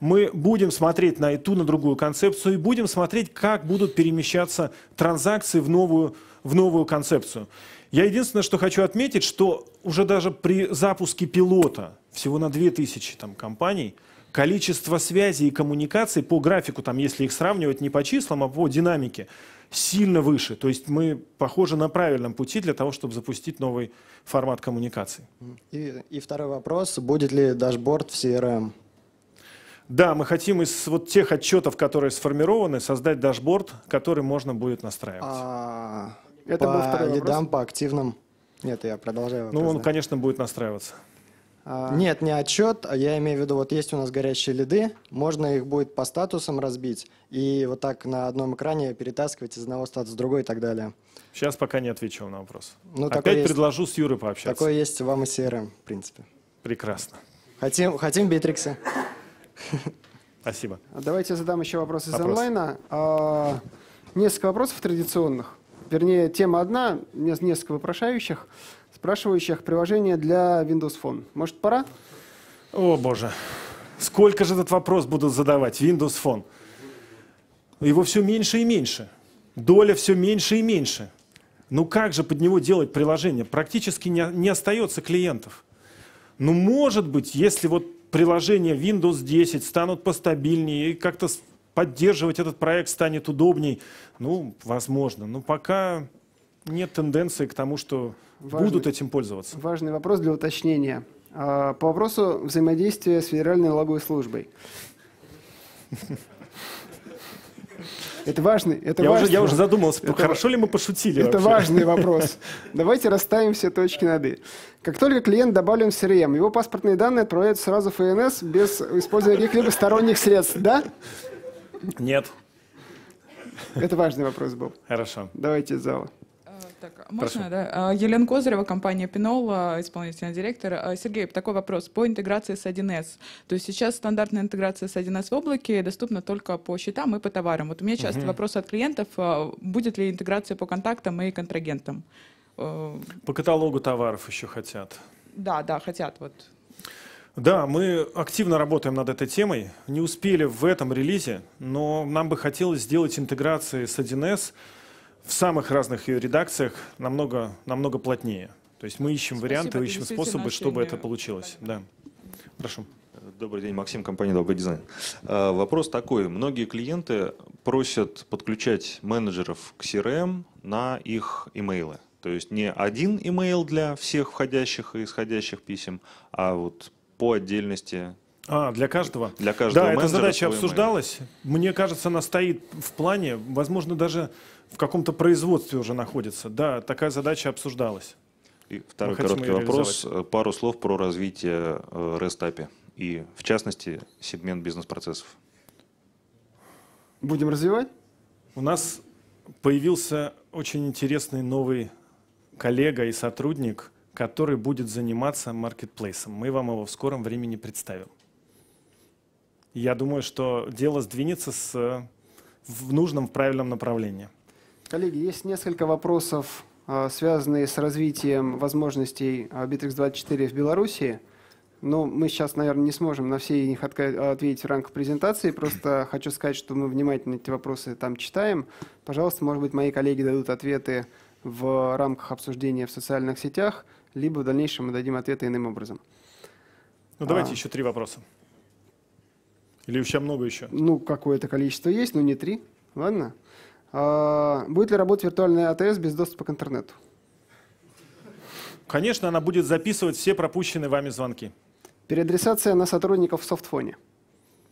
Мы будем смотреть на и ту, на другую концепцию и будем смотреть, как будут перемещаться транзакции в новую, в новую концепцию. Я единственное, что хочу отметить, что уже даже при запуске пилота всего на 2000 там, компаний количество связей и коммуникаций по графику, там, если их сравнивать не по числам, а по динамике, сильно выше. То есть мы, похоже, на правильном пути для того, чтобы запустить новый формат коммуникаций. И, и второй вопрос. Будет ли дашборд в CRM? Да, мы хотим из вот тех отчетов, которые сформированы, создать дашборд, который можно будет настраивать. А -а -а. Это по был лидам, вопрос? по активным. Нет, я продолжаю. Вопрос, ну, он, да. конечно, будет настраиваться. А... Нет, не отчет, а я имею в виду, вот есть у нас горящие лиды, можно их будет по статусам разбить и вот так на одном экране перетаскивать из одного статуса в другой и так далее. Сейчас пока не отвечу на вопрос. Ну, Опять есть... предложу с Юрой пообщаться. Такое есть вам и CRM, в принципе. Прекрасно. Хотим, хотим Битрикса. Спасибо. А давайте задам еще вопрос из онлайна. А, несколько вопросов традиционных вернее, тема одна, У меня несколько вопрошающих, спрашивающих приложение для Windows Phone. Может, пора? О, боже. Сколько же этот вопрос будут задавать? Windows Phone. Его все меньше и меньше. Доля все меньше и меньше. Ну как же под него делать приложение? Практически не, не остается клиентов. Ну, может быть, если вот приложения Windows 10 станут постабильнее и как-то поддерживать этот проект станет удобней? Ну, возможно. Но пока нет тенденции к тому, что важный, будут этим пользоваться. Важный вопрос для уточнения. А, по вопросу взаимодействия с Федеральной налоговой службой. Это важный, это я важный. Уже, я уже задумался, это, хорошо ли мы пошутили Это вообще? важный вопрос. Давайте расставим все точки над «и». Как только клиент добавлен в CRM, его паспортные данные отправляются сразу в ФНС без использования каких-либо сторонних средств, да? Нет. Это важный вопрос был. Хорошо. Давайте из зала. А, так, а можно, Прошу. да? А, Елена Козырева, компания Пинол, исполнительный директор. Сергей, такой вопрос по интеграции с 1С. То есть сейчас стандартная интеграция с 1С в облаке доступна только по счетам и по товарам. Вот у меня часто угу. вопрос от клиентов, будет ли интеграция по контактам и контрагентам? По каталогу товаров еще хотят. Да, да, хотят. Вот. Да, мы активно работаем над этой темой. Не успели в этом релизе, но нам бы хотелось сделать интеграции с 1С в самых разных ее редакциях намного, намного плотнее. То есть мы ищем Спасибо, варианты, ищем способы, чтобы это э, получилось. Да. Прошу. Добрый день, Максим, компания Добрый дизайн. А, вопрос такой. Многие клиенты просят подключать менеджеров к CRM эм на их имейлы. То есть не один имейл для всех входящих и исходящих писем, а вот по отдельности. А, для каждого? Для каждого. Да, эта задача обсуждалась. Email. Мне кажется, она стоит в плане, возможно, даже в каком-то производстве уже находится. Да, такая задача обсуждалась. И второй короткий вопрос. Пару слов про развитие э, REST API и, в частности, сегмент бизнес-процессов. Будем развивать? У нас появился очень интересный новый коллега и сотрудник – который будет заниматься маркетплейсом. Мы вам его в скором времени представим. Я думаю, что дело сдвинется с, в нужном, в правильном направлении. Коллеги, есть несколько вопросов, а, связанные с развитием возможностей а, Bittrex24 в Беларуси. Но мы сейчас, наверное, не сможем на все их ответить в рамках презентации. Просто хочу сказать, что мы внимательно эти вопросы там читаем. Пожалуйста, может быть, мои коллеги дадут ответы в рамках обсуждения в социальных сетях, либо в дальнейшем мы дадим ответы иным образом. Ну давайте а, еще три вопроса. Или еще много еще? Ну, какое-то количество есть, но не три. Ладно. А, будет ли работать виртуальная АТС без доступа к интернету? Конечно, она будет записывать все пропущенные вами звонки. Переадресация на сотрудников в софтфоне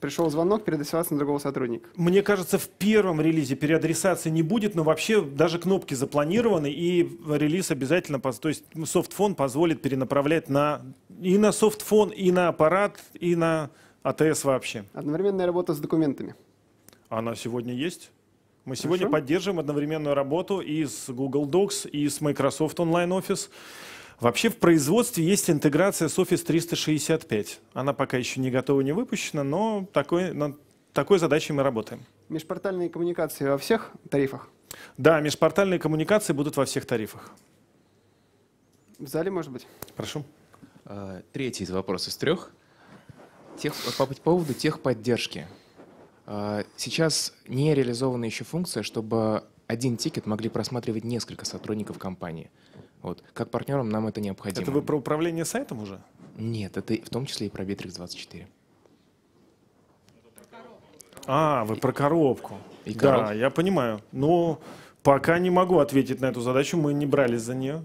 пришел звонок, переадресоваться на другого сотрудника. Мне кажется, в первом релизе переадресации не будет, но вообще даже кнопки запланированы, и релиз обязательно, то есть софтфон позволит перенаправлять на и на софтфон, и на аппарат, и на АТС вообще. Одновременная работа с документами. Она сегодня есть? Мы сегодня Хорошо. поддерживаем одновременную работу и с Google Docs, и с Microsoft Online Office. Вообще в производстве есть интеграция с Office 365. Она пока еще не готова, не выпущена, но такой, над такой задачей мы работаем. Межпортальные коммуникации во всех тарифах? Да, межпортальные коммуникации будут во всех тарифах. В зале, может быть? Прошу. А, третий из вопросов из трех. Тех, по поводу техподдержки. А, сейчас не реализована еще функция, чтобы один тикет могли просматривать несколько сотрудников компании – вот. Как партнерам нам это необходимо. Это вы про управление сайтом уже? Нет, это в том числе и про Bittrex24. А, вы про коробку. И короб... да, я понимаю. Но пока не могу ответить на эту задачу, мы не брались за нее.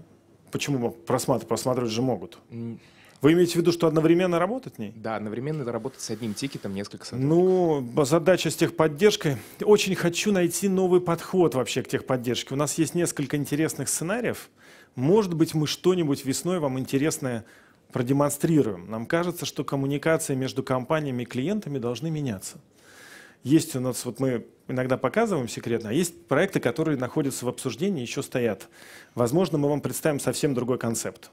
Почему просматривать? Просматривать же могут. Вы имеете в виду, что одновременно работать в ней? Да, одновременно работать с одним тикетом несколько сотрудников. Ну, задача с техподдержкой. Очень хочу найти новый подход вообще к техподдержке. У нас есть несколько интересных сценариев. Может быть, мы что-нибудь весной вам интересное продемонстрируем. Нам кажется, что коммуникации между компаниями и клиентами должны меняться. Есть у нас, вот мы иногда показываем секретно, а есть проекты, которые находятся в обсуждении, еще стоят. Возможно, мы вам представим совсем другой концепт.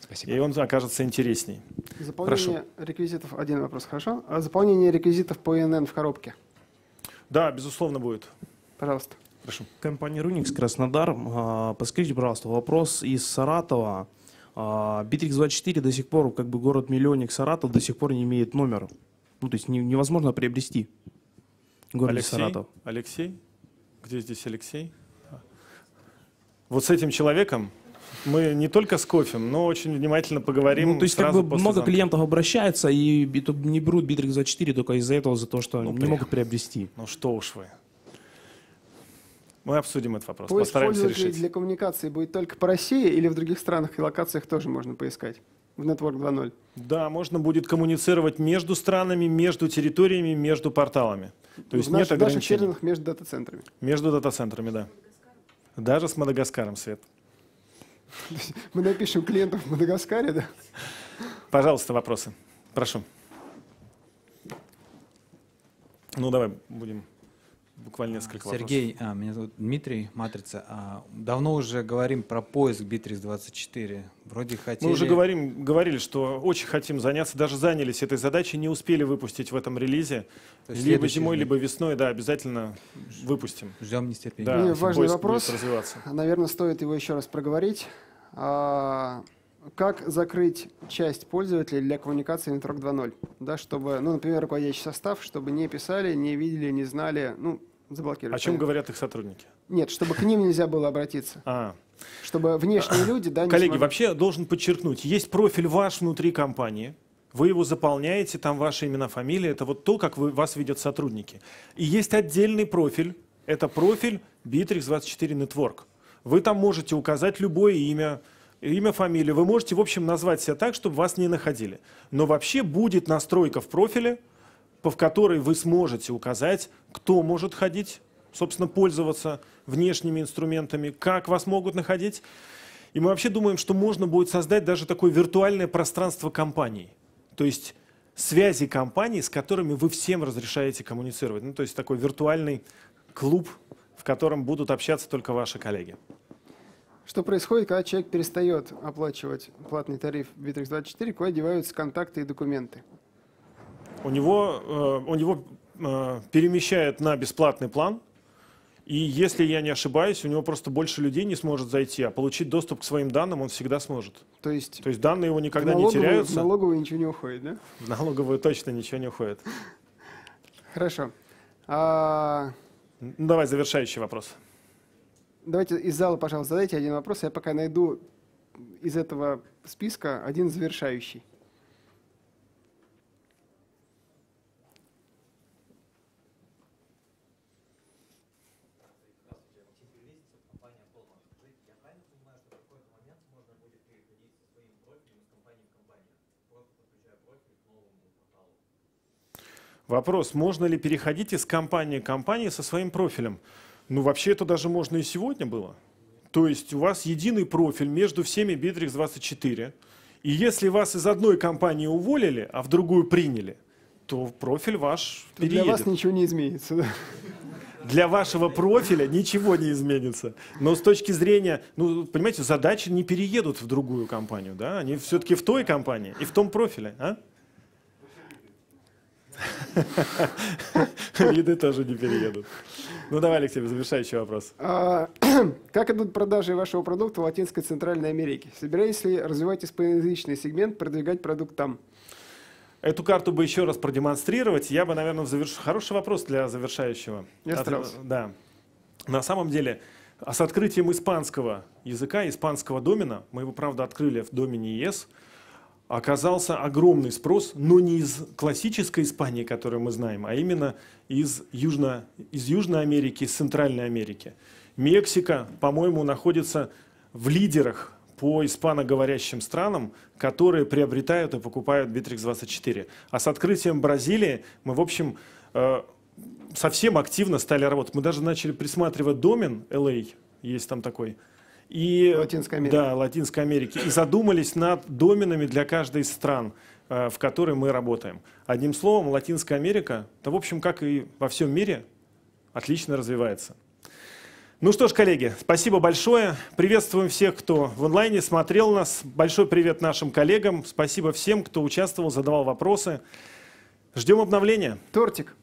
Спасибо. И он окажется интересней. Заполнение Прошу. реквизитов, один вопрос, хорошо? А заполнение реквизитов по ИНН в коробке? Да, безусловно, будет. Пожалуйста. Прошу. Компания Runix, Краснодар. А, подскажите, пожалуйста, вопрос из Саратова. Bittrex24 а, до сих пор, как бы город-миллионник Саратов, до сих пор не имеет номер, Ну, то есть невозможно приобрести город Саратов. Алексей? Где здесь Алексей? Вот с этим человеком мы не только с кофе, но очень внимательно поговорим. Ну, то есть как бы много замка. клиентов обращается и не берут Bittrex24 только из-за этого, за то, что ну, не при... могут приобрести. Ну что уж вы. Мы обсудим этот вопрос, Поиск постараемся решить. для коммуникации будет только по России или в других странах и локациях тоже можно поискать? в Network 2.0. Да, можно будет коммуницировать между странами, между территориями, между порталами. То есть в нет наш, ограничений. В наших между дата-центрами. Между дата-центрами, да. Даже с Мадагаскаром, Свет. Мы напишем клиентов в Мадагаскаре, да? Пожалуйста, вопросы. Прошу. Ну, давай будем буквально а, несколько вопросов. Сергей, а, меня зовут Дмитрий, Матрица. А, давно уже говорим про поиск Битрис-24. Вроде хотели... Мы уже говорим, говорили, что очень хотим заняться, даже занялись этой задачей, не успели выпустить в этом релизе. Либо зимой, день. либо весной, да, обязательно выпустим. Ждем нетерпения. Да, Мне важный вопрос. Наверное, стоит его еще раз проговорить. А, как закрыть часть пользователей для коммуникации Network 2.0, да, чтобы, ну, например, руководящий состав, чтобы не писали, не видели, не знали, ну, заблокировали. О чем говорят их сотрудники? Нет, чтобы к ним нельзя было обратиться. А. Чтобы внешние люди... Да, Коллеги, смогли... вообще должен подчеркнуть, есть профиль ваш внутри компании, вы его заполняете, там ваши имена, фамилии, это вот то, как вы, вас видят сотрудники. И есть отдельный профиль, это профиль Bittrex24 Network. Вы там можете указать любое имя, имя, фамилия. Вы можете, в общем, назвать себя так, чтобы вас не находили. Но вообще будет настройка в профиле, в которой вы сможете указать, кто может ходить, собственно, пользоваться внешними инструментами, как вас могут находить. И мы вообще думаем, что можно будет создать даже такое виртуальное пространство компаний. То есть связи компаний, с которыми вы всем разрешаете коммуницировать. Ну, то есть такой виртуальный клуб, в котором будут общаться только ваши коллеги. Что происходит, когда человек перестает оплачивать платный тариф Bittrex24, куда деваются контакты и документы? у него, э, у него э, перемещает на бесплатный план, и если я не ошибаюсь, у него просто больше людей не сможет зайти, а получить доступ к своим данным он всегда сможет. То есть, То есть данные его никогда не теряются. В налоговую ничего не уходит, да? В налоговую точно ничего не уходит. Хорошо. А... Давай завершающий вопрос. Давайте из зала, пожалуйста, задайте один вопрос. Я пока найду из этого списка один завершающий. Вопрос, можно ли переходить из компании к компании со своим профилем? Ну, вообще это даже можно и сегодня было. То есть у вас единый профиль между всеми Bittrex 24. И если вас из одной компании уволили, а в другую приняли, то профиль ваш то переедет. Для вас ничего не изменится. Да? Для вашего профиля ничего не изменится. Но с точки зрения, ну, понимаете, задачи не переедут в другую компанию, да? Они все-таки в той компании и в том профиле, а? Еды тоже не переедут. Ну давай, Алексей, завершающий вопрос. А, как идут продажи вашего продукта в Латинской Центральной Америке? Собираетесь ли развивать испаноязычный сегмент, продвигать продукт там? Эту карту бы еще раз продемонстрировать. Я бы, наверное, завершил. Хороший вопрос для завершающего. Я старался. Да. На самом деле, а с открытием испанского языка, испанского домена, мы его, правда, открыли в домене ЕС, оказался огромный спрос, но не из классической Испании, которую мы знаем, а именно из, Южно, из Южной Америки, из Центральной Америки. Мексика, по-моему, находится в лидерах по испаноговорящим странам, которые приобретают и покупают Bittrex24. А с открытием Бразилии мы, в общем, э, совсем активно стали работать. Мы даже начали присматривать домен LA, есть там такой, и, Латинской Америки. Да, Латинской Америки. И задумались над доменами для каждой из стран, э, в которой мы работаем. Одним словом, Латинская Америка, да, в общем, как и во всем мире, отлично развивается. Ну что ж, коллеги, спасибо большое. Приветствуем всех, кто в онлайне смотрел нас. Большой привет нашим коллегам. Спасибо всем, кто участвовал, задавал вопросы. Ждем обновления. Тортик.